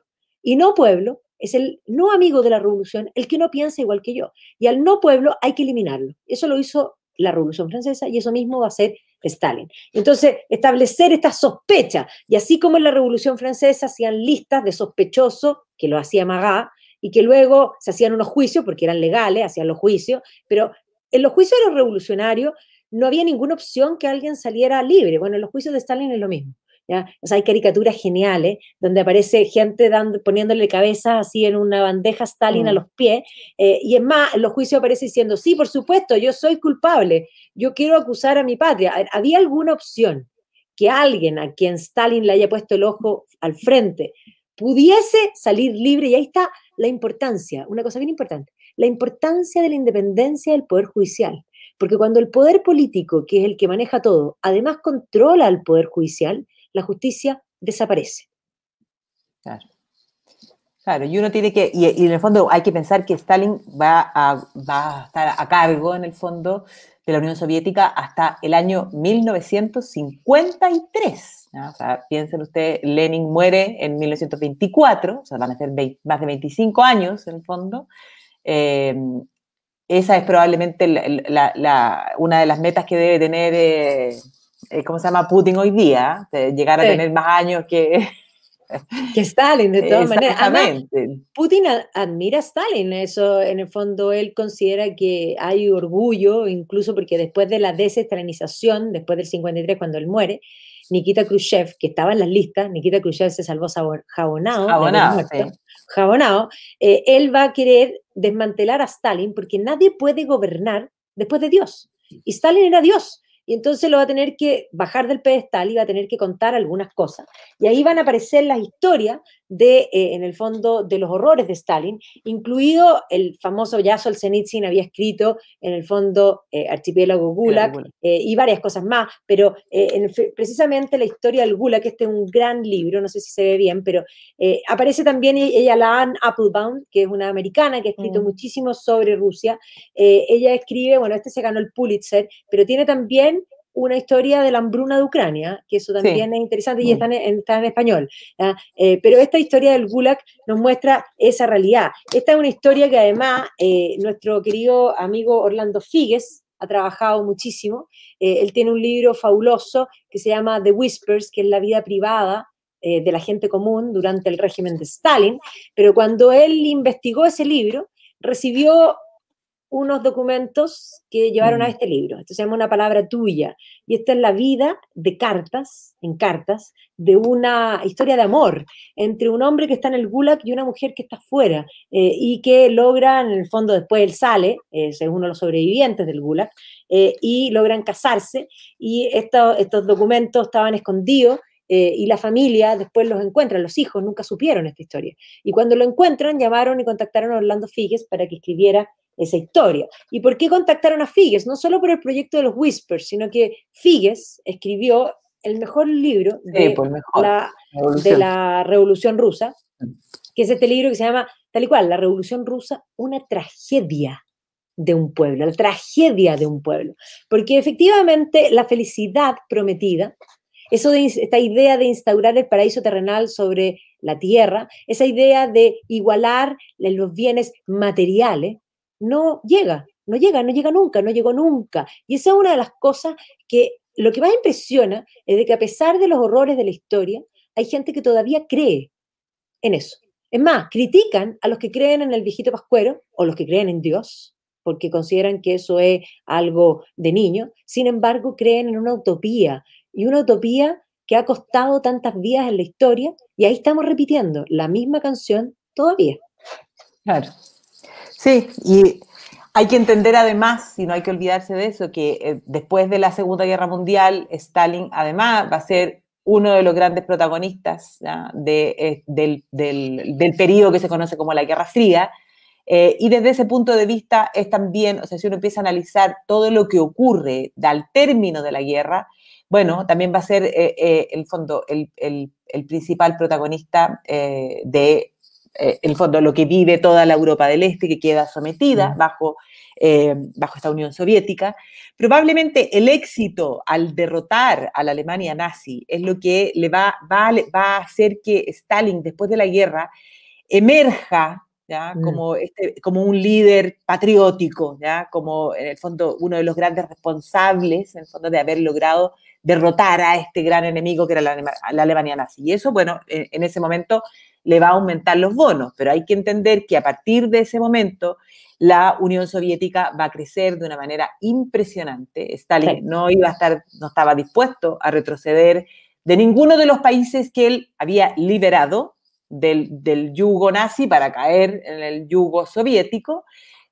Y no pueblo es el no amigo de la revolución, el que no piensa igual que yo. Y al no pueblo hay que eliminarlo. Eso lo hizo la Revolución Francesa y eso mismo va a hacer Stalin. Entonces, establecer esta sospecha. Y así como en la Revolución Francesa hacían listas de sospechosos, que lo hacía Magá, y que luego se hacían unos juicios, porque eran legales, hacían los juicios, pero en los juicios de los revolucionarios no había ninguna opción que alguien saliera libre. Bueno, en los juicios de Stalin es lo mismo hay caricaturas geniales donde aparece gente dando, poniéndole cabeza así en una bandeja Stalin a mm. los pies. Eh, y es más, los juicios aparece diciendo, sí, por supuesto, yo soy culpable, yo quiero acusar a mi patria. ¿Había alguna opción que alguien a quien Stalin le haya puesto el ojo al frente pudiese salir libre? Y ahí está la importancia, una cosa bien importante, la importancia de la independencia del Poder Judicial. Porque cuando el poder político, que es el que maneja todo, además controla al poder judicial, la justicia desaparece. Claro. y uno tiene que, y, en el fondo hay que pensar que Stalin va a, va a estar a cargo, en el fondo, de la Unión Soviética hasta el año 1953. piensen ustedes, Lenin muere en 1924, o sea, van a ser más de 25 años, en el fondo. Eh, esa es probablemente una de las metas que debe tener eh, eh, ¿cómo se llama? Putin hoy día, llegar a tener más años que... Que Stalin, de todas maneras. Putin admira a Stalin, eso en el fondo él considera que hay orgullo, incluso porque después de la desestalinización, después del 53, cuando él muere, Nikita Khrushchev, que estaba en las listas, Nikita Khrushchev se salvó jabonado, jabonado, jabonado él va a querer desmantelar a Stalin porque nadie puede gobernar después de Dios. Y Stalin era Dios. Y entonces lo va a tener que bajar del pedestal y va a tener que contar algunas cosas. Y ahí van a aparecer las historias de, eh, en el fondo, de los horrores de Stalin, incluido el famoso ya Solzhenitsyn había escrito, en el fondo, eh, Archipiélago Gulag eh, y varias cosas más, pero precisamente la historia del Gulag, este es un gran libro, no sé si se ve bien, pero aparece también e-, ella, la Anne Applebaum, que es una americana que ha escrito mm. muchísimo sobre Rusia. ella escribe, bueno, este se ganó el Pulitzer, pero tiene también una historia de la hambruna de Ucrania, que eso también es interesante y mm. está en, está en español. Eh, pero esta historia del Gulag nos muestra esa realidad. Esta es una historia que además eh, nuestro querido amigo Orlando Figues ha trabajado muchísimo. Eh, él tiene un libro fabuloso que se llama The Whispers, que es la vida privada de la gente común durante el régimen de Stalin. Pero cuando él investigó ese libro, recibió unos documentos que llevaron a mm. este libro. Esto se llama Una palabra tuya. Y esta es la vida de cartas, en cartas, de una historia de amor entre un hombre que está en el gulag y una mujer que está afuera eh, y que logran, en el fondo después él sale, es uno de los sobrevivientes del gulag, eh, y logran casarse. Y estos estos documentos estaban escondidos eh, y la familia después los encuentra, los hijos nunca supieron esta historia. Y cuando lo encuentran, llamaron y contactaron a Orlando Figues para que escribiera esa historia. ¿Y por qué contactaron a Figues? No solo por el proyecto de los Whispers, sino que Figues escribió el mejor libro de, pues, La, de la Revolución Rusa, mm. que es este libro que se llama, tal y cual, La Revolución Rusa, una tragedia de un pueblo, la tragedia de un pueblo. Porque efectivamente la felicidad prometida, eso de, esta idea de instaurar el paraíso terrenal sobre la tierra, esa idea de igualar los bienes materiales, no llega, no llega, no llega nunca, no llegó nunca. Y esa es una de las cosas que lo que más impresiona es de que a pesar de los horrores de la historia, hay gente que todavía cree en eso. Es más, critican a los que creen en el viejito pascuero o los que creen en Dios, porque consideran que eso es algo de niño. Sin embargo, creen en una utopía y una utopía que ha costado tantas vidas en la historia y ahí estamos repitiendo la misma canción todavía. Claro. Sí, y hay que entender además, y no hay que olvidarse de eso, que eh, después de la Segunda Guerra Mundial, Stalin además va a ser uno de los grandes protagonistas eh, del, periodo que se conoce como la Guerra Fría. Eh, y desde ese punto de vista es también, o sea, si uno empieza a analizar todo lo que ocurre al término de la guerra, bueno, también va a ser el fondo, el principal protagonista de eh, en el fondo lo que vive toda la Europa del Este, que queda sometida mm. bajo, eh, bajo esta Unión Soviética. Probablemente el éxito al derrotar a la Alemania nazi es lo que le va, va, va a hacer que Stalin, después de la guerra, emerja mm. Como, este, como un líder patriótico, ¿ya? como en el fondo uno de los grandes responsables, en fondo, de haber logrado derrotar a este gran enemigo que era la, Alemania nazi. Y eso, bueno, en ese momento le va a aumentar los bonos, pero hay que entender que a partir de ese momento la Unión Soviética va a crecer de una manera impresionante. Stalin no iba a estar, no estaba dispuesto a retroceder de ninguno de los países que él había liberado del, del yugo nazi para caer en el yugo soviético.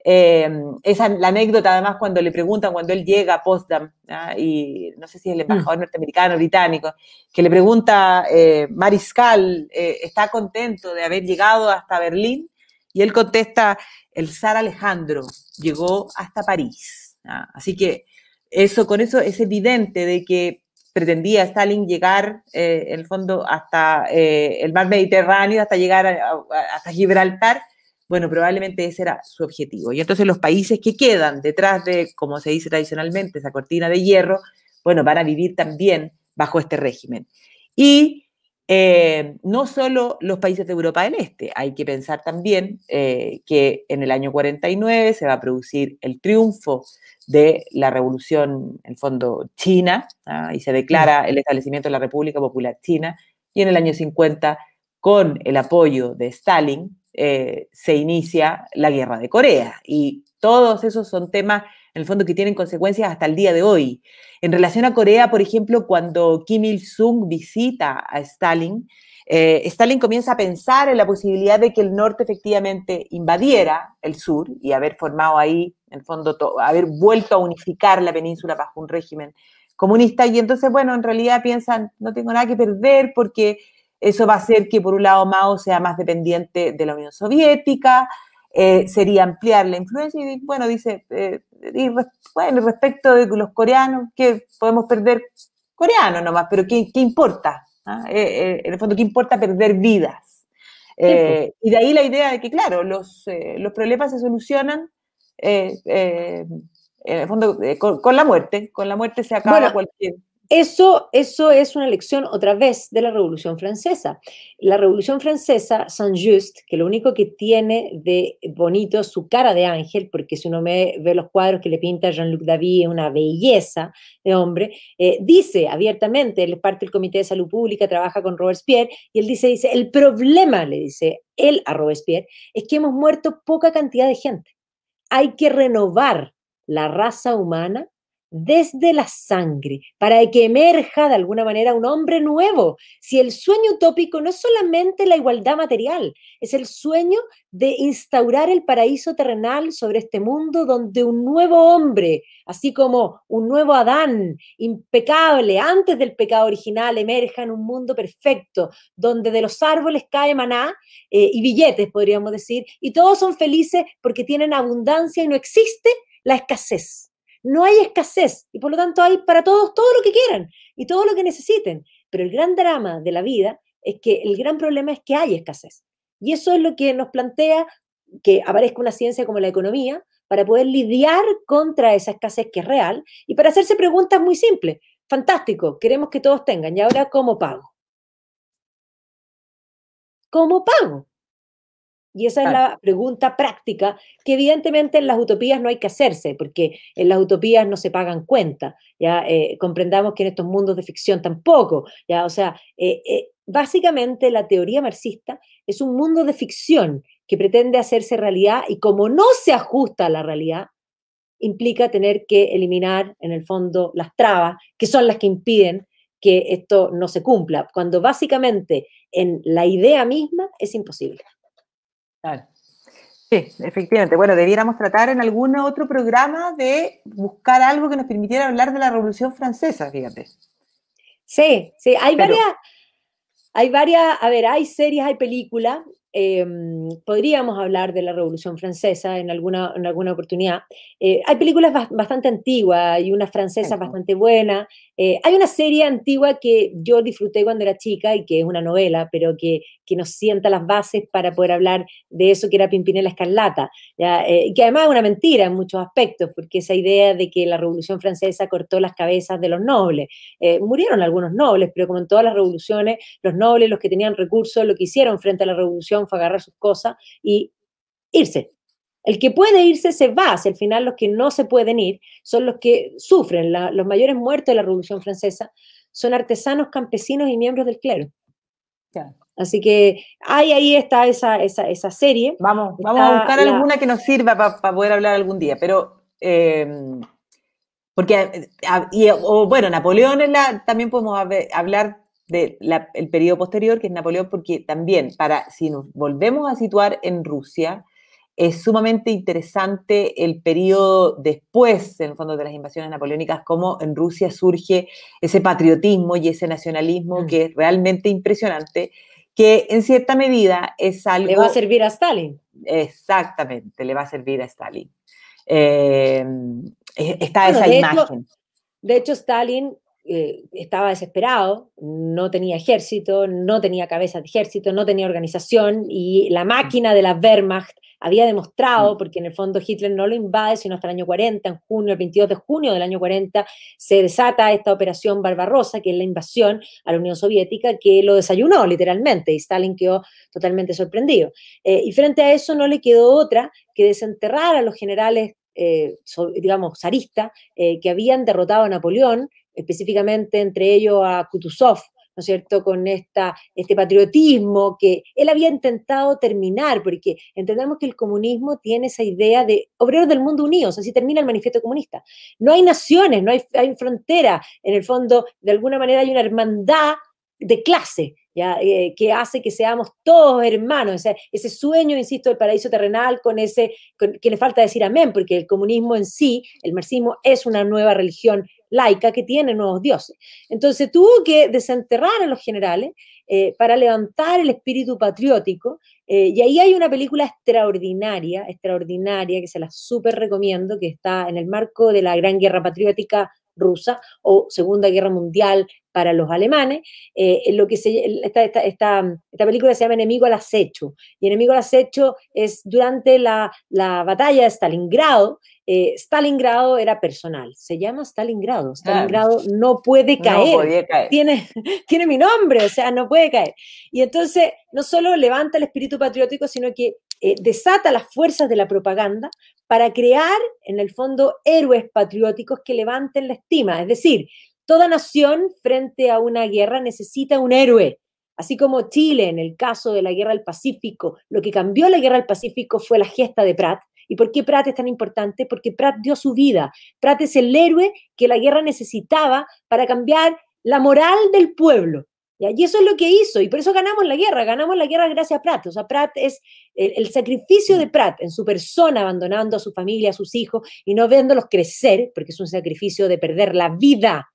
Eh, esa la anécdota, además, cuando le preguntan, cuando él llega a Potsdam, ¿ah? y no sé si es el embajador norteamericano norteamericano, británico, que le pregunta, eh, Mariscal, eh, ¿está contento de haber llegado hasta Berlín? Y él contesta, el zar Alejandro llegó hasta París. ¿ah? Así que eso, con eso es evidente de que pretendía Stalin llegar, eh, en el fondo, hasta el mar Mediterráneo, hasta llegar hasta Gibraltar, bueno, probablemente ese era su objetivo. Y entonces los países que quedan detrás de, como se dice tradicionalmente, esa cortina de hierro, bueno, van a vivir también bajo este régimen. Y eh, no solo los países de Europa del Este, hay que pensar también eh, que en el año 49 se va a producir el triunfo de la revolución, en el fondo, china, ¿ah? y se declara el establecimiento de la República Popular China, y en el año 50, con el apoyo de Stalin, eh, se inicia la guerra de Corea. Y todos esos son temas, en el fondo, que tienen consecuencias hasta el día de hoy. En relación a Corea, por ejemplo, cuando Kim Il-sung visita a Stalin, eh, Stalin comienza a pensar en la posibilidad de que el norte efectivamente invadiera el sur y haber formado ahí, en el fondo, haber vuelto a unificar la península bajo un régimen comunista. Y entonces, bueno, en realidad piensan, no tengo nada que perder porque eso va a hacer que, por un lado, Mao sea más dependiente de la Unión Soviética, eh, sería ampliar la influencia y, bueno, dice, eh, bueno, respecto de los coreanos, que podemos perder coreanos nomás, pero ¿qué, qué importa? ¿Ah? Eh, en el fondo, ¿qué importa perder vidas? Pues. y de ahí la idea de que, claro, los, los problemas se solucionan en el fondo con, la muerte, con la muerte se acaba cualquier... Eso, eso es una lección otra vez de la Revolución Francesa. La Revolución Francesa, Saint-Just, que lo único que tiene de bonito su cara de ángel, porque si uno ve los cuadros que le pinta Jean-Luc David, una belleza de hombre, eh, dice abiertamente, él es parte del Comité de Salud Pública, trabaja con Robespierre, y él dice, dice, el problema, le dice él a Robespierre, es que hemos muerto poca cantidad de gente. Hay que renovar la raza humana desde la sangre, para que emerja de alguna manera un hombre nuevo. Si el sueño utópico no es solamente la igualdad material, es el sueño de instaurar el paraíso terrenal sobre este mundo donde un nuevo hombre, así como un nuevo Adán, impecable, antes del pecado original, emerja en un mundo perfecto, donde de los árboles cae maná eh, y billetes, podríamos decir, y todos son felices porque tienen abundancia y no existe la escasez no hay escasez y por lo tanto hay para todos todo lo que quieran y todo lo que necesiten. Pero el gran drama de la vida es que el gran problema es que hay escasez. Y eso es lo que nos plantea que aparezca una ciencia como la economía para poder lidiar contra esa escasez que es real y para hacerse preguntas muy simples. Fantástico, queremos que todos tengan. ¿Y ahora cómo pago? ¿Cómo pago? Y esa es la pregunta práctica que evidentemente en las utopías no hay que hacerse, porque en las utopías no se pagan cuenta, ya eh, comprendamos que en estos mundos de ficción tampoco, ya, o sea, eh, eh, básicamente la teoría marxista es un mundo de ficción que pretende hacerse realidad y como no se ajusta a la realidad, implica tener que eliminar en el fondo las trabas que son las que impiden que esto no se cumpla, cuando básicamente en la idea misma es imposible. Sí, efectivamente. Bueno, debiéramos tratar en algún otro programa de buscar algo que nos permitiera hablar de la Revolución Francesa, fíjate. Sí, sí, hay varias, hay varias, a ver, hay series, hay películas, em, podríamos hablar de la Revolución Francesa en alguna, en alguna oportunidad. Eh, hay películas bastante antiguas y una francesa bastante buena, eh, hay una serie antigua que yo disfruté cuando era chica y que es una novela, pero que, nos sienta las bases para poder hablar de eso que era Pimpinela Escarlata, ¿ya? Eh, que además es una mentira en muchos aspectos, porque esa idea de que la Revolución Francesa cortó las cabezas de los nobles, eh, murieron algunos nobles, pero como en todas las revoluciones, los nobles, los que tenían recursos, lo que hicieron frente a la Revolución fue agarrar sus cosas y irse, el que puede irse se va, si al final los que no se pueden ir son los que sufren. los mayores muertos de la Revolución Francesa son artesanos, campesinos y miembros del clero. Así que ahí, ahí está esa, serie. Vamos, vamos a buscar alguna que nos sirva para poder hablar algún día, pero... Em, porque, eh, y, bueno, Napoleón es la, también podemos hablar del el periodo posterior, que es Napoleón, porque también, para si nos volvemos a situar en Rusia, es sumamente interesante el periodo después, en el fondo, de las invasiones napoleónicas, cómo en Rusia surge ese patriotismo y ese nacionalismo mm. que es realmente impresionante, que en cierta medida es algo... Le va a servir a Stalin. Exactamente, le va a servir a Stalin. Em, e, está esa imagen. de hecho, Stalin eh, estaba desesperado, no tenía ejército, no tenía cabeza de ejército, no tenía organización y la mm. máquina de la Wehrmacht había demostrado, mm. porque en el fondo Hitler no lo invade, sino hasta el año 40, en junio, el 22 de junio del año 40, se desata esta operación barbarosa que es la invasión a la Unión Soviética, que lo desayunó literalmente, y Stalin quedó totalmente sorprendido. Eh, y frente a eso no le quedó otra que desenterrar a los generales, eh, digamos, zaristas, eh, que habían derrotado a Napoleón, específicamente entre ellos a Kutuzov, cierto?, con esta, este patriotismo que él había intentado terminar, porque entendemos que el comunismo tiene esa idea de obreros del mundo unidos, así termina el manifiesto comunista. No hay naciones, no hay, frontera, en el fondo, de alguna manera hay una hermandad de clase, ¿ya? Eh, que hace que seamos todos hermanos. ese sueño, insisto, del paraíso terrenal, con ese, que le falta decir amén, porque el comunismo en sí, el marxismo, es una nueva religión laica que tiene nuevos dioses. Entonces tuvo que desenterrar a los generales eh, para levantar el espíritu patriótico. Eh, y ahí hay una película extraordinaria, extraordinaria, que se la súper recomiendo, que está en el marco de la Gran Guerra Patriótica rusa o Segunda Guerra Mundial para los alemanes. Eh, lo que se, esta, esta, esta, película se llama Enemigo al acecho. Y Enemigo al acecho es durante la, batalla de Stalingrado. Eh, Stalingrado era personal, se llama Stalingrado. Ah. Stalingrado no puede caer. Tiene, tiene mi nombre, o sea, no puede caer. Y entonces no solo levanta el espíritu patriótico, sino que eh, desata las fuerzas de la propaganda para crear, en el fondo, héroes patrióticos que levanten la estima. Es decir, toda nación frente a una guerra necesita un héroe. Así como Chile, en el caso de la guerra del Pacífico, lo que cambió la guerra del Pacífico fue la gesta de Pratt. ¿Y por qué Prat es tan importante? Porque Prat dio su vida. Prat es el héroe que la guerra necesitaba para cambiar la moral del pueblo. Y eso es lo que hizo, y por eso ganamos la guerra, ganamos la guerra gracias a Pratt. O sea, Pratt es el, sacrificio de mm. Pratt en su persona, abandonando a su familia, a sus hijos, y no viéndolos crecer, porque es un sacrificio de perder la vida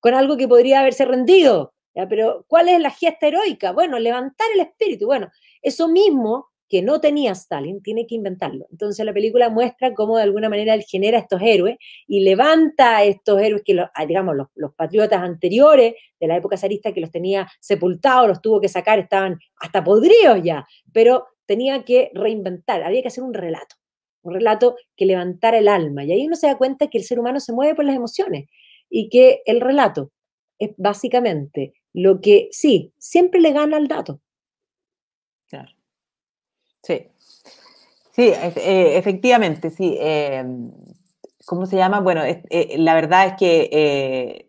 con algo que podría haberse rendido. Pero, ¿cuál es la gesta heroica? Bueno, levantar el espíritu. Bueno, eso mismo que no tenía Stalin, tiene que inventarlo. Entonces la película muestra cómo de alguna manera él genera estos héroes y levanta a estos héroes que, los, ah, digamos, los, los, patriotas anteriores de la época zarista que los tenía sepultados, los tuvo que sacar, estaban hasta podridos ya, pero tenía que reinventar, había que hacer un relato, un relato que levantara el alma. Y ahí uno se da cuenta que el ser humano se mueve por las emociones y que el relato es básicamente lo que sí, siempre le gana al dato Sí. Sí, eh, efectivamente, sí. Em, ¿Cómo se llama? Bueno, eh, la verdad es que eh,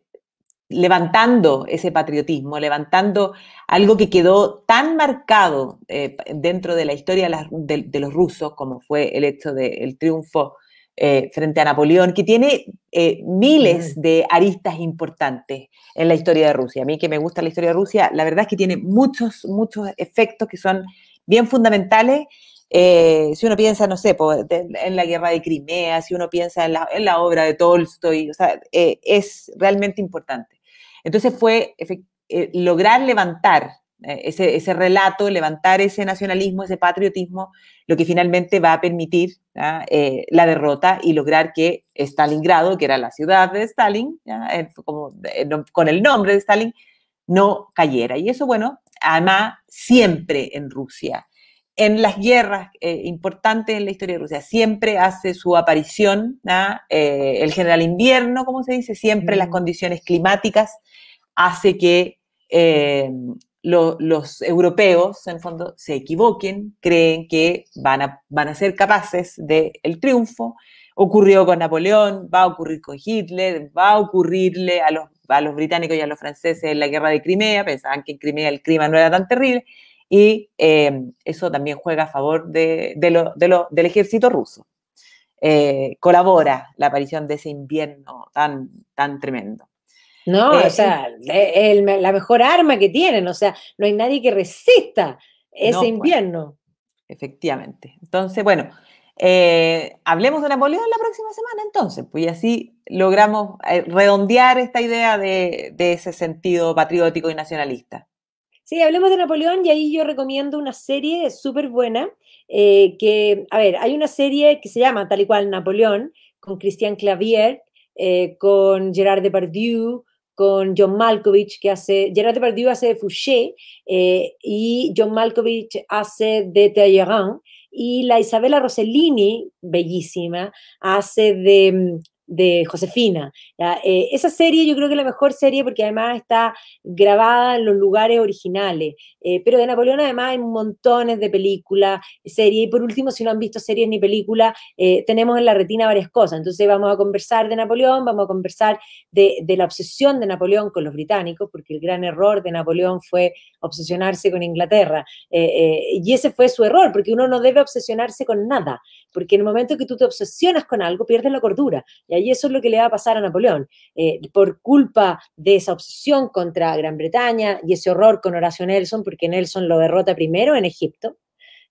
levantando ese patriotismo, levantando algo que quedó tan marcado dentro de la historia de, los rusos, como fue el hecho del triunfo frente a Napoleón, que tiene miles de aristas importantes en la historia de Rusia. A mí que me gusta la historia de Rusia, la verdad es que tiene muchos, muchos efectos que son bien fundamentales. Eh, si uno piensa, no sé, en la guerra de Crimea, si uno piensa en la, en la obra de Tolstoy, o sea, eh, es realmente importante. Entonces fue eh, lograr levantar ese, ese, relato, levantar ese nacionalismo, ese patriotismo, lo que finalmente va a permitir la derrota y lograr que Stalingrado, que era la ciudad de Stalin, Como, con el nombre de Stalin, no cayera. Y eso, bueno, además siempre en Rusia. En las guerras eh, importantes en la historia de Rusia, siempre hace su aparición ¿ah? eh, el general invierno, como se dice, siempre las mm. condiciones climáticas hace que eh, los europeos, en fondo, se equivoquen, creen que van a, van a ser capaces del triunfo, ocurrió con Napoleón, va a ocurrir con Hitler, va a ocurrirle a los a los británicos y a los franceses en la guerra de Crimea, pensaban que en Crimea el clima no era tan terrible, y eh, eso también juega a favor de, de del ejército ruso. Eh, colabora la aparición de ese invierno tan, tan tremendo. No, eh, o sea, el, la mejor arma que tienen, o sea, no hay nadie que resista ese pues. invierno. efectivamente. Entonces, bueno, eh, hablemos de Napoleón la próxima semana entonces, pues y así logramos eh, redondear esta idea de, ese sentido patriótico y nacionalista. Sí, hablemos de Napoleón y ahí yo recomiendo una serie súper buena, eh, que, a ver, hay una serie que se llama tal y cual Napoleón, con Christian Clavier, con Gerard Depardieu, con John Malkovich, que hace, Gerard Depardieu hace de Fouché y John Malkovich hace de Talleyrand y la Isabela Rossellini, bellísima, hace de mm, de Josefina. Eh, esa serie yo creo que es la mejor serie porque además está grabada en los lugares originales. Eh, pero de Napoleón además hay montones de películas, series. Y por último, si no han visto series ni películas, eh, tenemos en la retina varias cosas. Entonces vamos a conversar de Napoleón, vamos a conversar de la obsesión de Napoleón con los británicos, porque el gran error de Napoleón fue obsesionarse con Inglaterra. y ese fue su error, porque uno no debe obsesionarse con nada porque en el momento que tú te obsesionas con algo, pierdes la cordura. Y ahí eso es lo que le va a pasar a Napoleón. Eh, por culpa de esa obsesión contra Gran Bretaña y ese horror con Horacio Nelson, porque Nelson lo derrota primero en Egipto,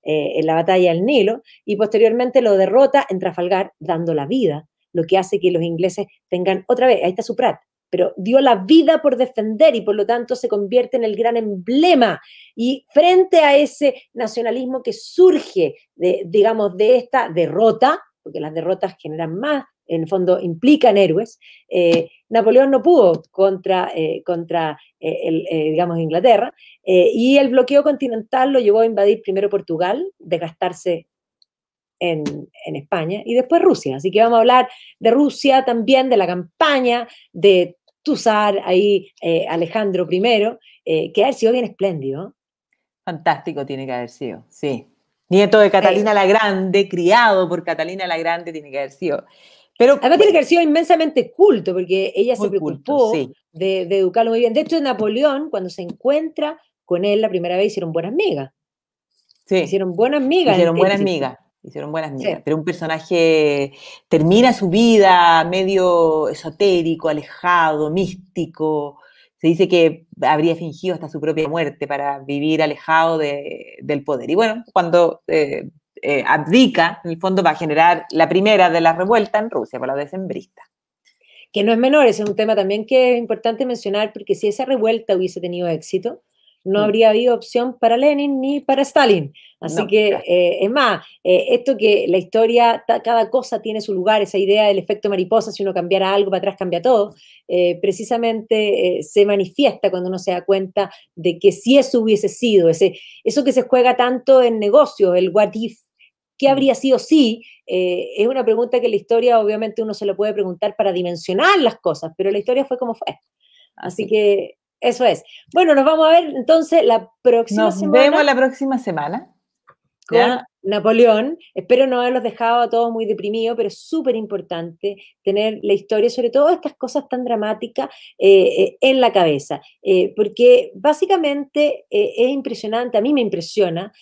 eh, en la batalla del Nilo, y posteriormente lo derrota en Trafalgar, dando la vida, lo que hace que los ingleses tengan otra vez, ahí está su Prat, pero dio la vida por defender y por lo tanto se convierte en el gran emblema. Y frente a ese nacionalismo que surge, de, digamos, de esta derrota, porque las derrotas generan más, en el fondo implican héroes, eh, Napoleón no pudo contra, eh, contra eh, digamos, Inglaterra, y el bloqueo continental lo llevó a invadir primero Portugal, desgastarse en, España y después Rusia. Así que vamos a hablar de Rusia también, de la campaña de Tuzar ahí, eh, Alejandro I, eh, que ha sido bien espléndido. Fantástico tiene que haber sido, sí. Nieto de Catalina eh, la Grande, criado por Catalina la Grande, tiene que haber sido. Además, tiene que haber sido inmensamente culto, porque ella se preocupó de, educarlo muy bien. De hecho, Napoleón, cuando se encuentra con él la primera vez, hicieron buenas migas. Sí. Hicieron buenas migas. Hicieron buenas migas. Hicieron buenas migas, Pero un personaje termina su vida medio esotérico, alejado, místico. Se dice que habría fingido hasta su propia muerte para vivir alejado del poder. Y bueno, cuando eh, eh, abdica, en el fondo, va a generar la primera de las revueltas en Rusia, por la decembrista que no es menor, ese es un tema también que es importante mencionar, porque si esa revuelta hubiese tenido éxito, no mm. habría habido opción para Lenin ni para Stalin. Así que, eh, es más, eh, esto que la historia, cada cosa tiene su lugar, esa idea del efecto mariposa, si uno cambiara algo para atrás cambia todo, eh, precisamente se manifiesta cuando uno se da cuenta de que si eso hubiese sido, ese, eso que se juega tanto en negocios, el what if, ¿qué mm. habría sido si? es una pregunta que la historia obviamente uno se lo puede preguntar para dimensionar las cosas, pero la historia fue como fue. Así que eso es. Bueno, nos vamos a ver entonces la próxima semana. Nos vemos la próxima semana. Con Napoleón. Espero no haberlos dejado a todos muy deprimidos, pero es súper importante tener la historia, sobre todo estas cosas tan dramáticas, eh, eh, en la cabeza. Eh, porque básicamente es impresionante, a mí me impresiona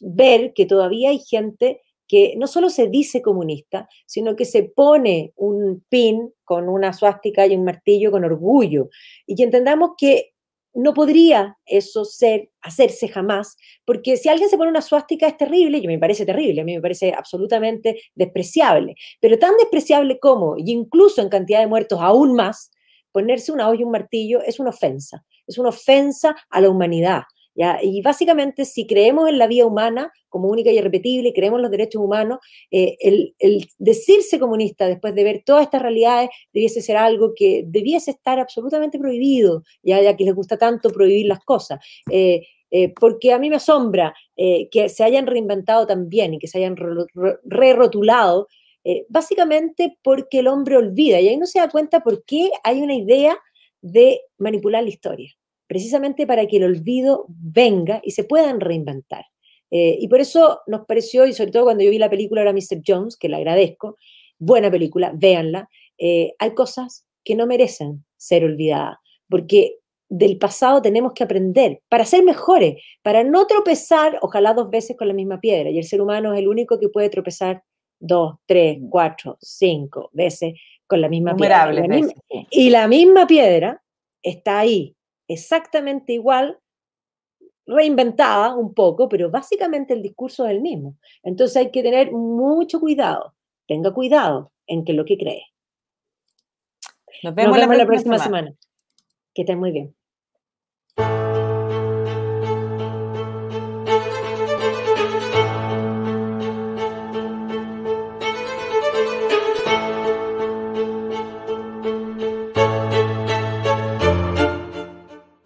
ver que todavía hay gente que no solo se dice comunista, sino que se pone un pin con una suástica y un martillo con orgullo. Y que entendamos que no podría eso ser, hacerse jamás, porque si alguien se pone una suástica es terrible, y me parece terrible, a mí me parece absolutamente despreciable, pero tan despreciable como, y incluso en cantidad de muertos aún más, ponerse una olla y un martillo es una ofensa, es una ofensa a la humanidad, y básicamente, si creemos en la vida humana como única y irrepetible, creemos en los derechos humanos, eh, el, decirse comunista después de ver todas estas realidades debiese ser algo que debiese estar absolutamente prohibido, ya, que les gusta tanto prohibir las cosas. Eh, eh, porque a mí me asombra que se hayan reinventado también y que se hayan rerotulado, básicamente porque el hombre olvida y ahí no se da cuenta por qué hay una idea de manipular la historia precisamente para que el olvido venga y se puedan reinventar. Eh, y por eso nos pareció, y sobre todo cuando yo vi la película ahora Mr. Jones, que la agradezco, buena película, véanla, eh, hay cosas que no merecen ser olvidadas, porque del pasado tenemos que aprender para ser mejores, para no tropezar, ojalá dos veces con la misma piedra, y el ser humano es el único que puede tropezar dos, tres, mm. cuatro, cinco veces con la misma piedra. y la misma piedra está ahí, exactamente igual, reinventada un poco, pero básicamente el discurso es el mismo. Entonces hay que tener mucho cuidado, tenga cuidado en que lo que cree. Nos vemos, la, próxima, semana. semana. Que estén muy bien.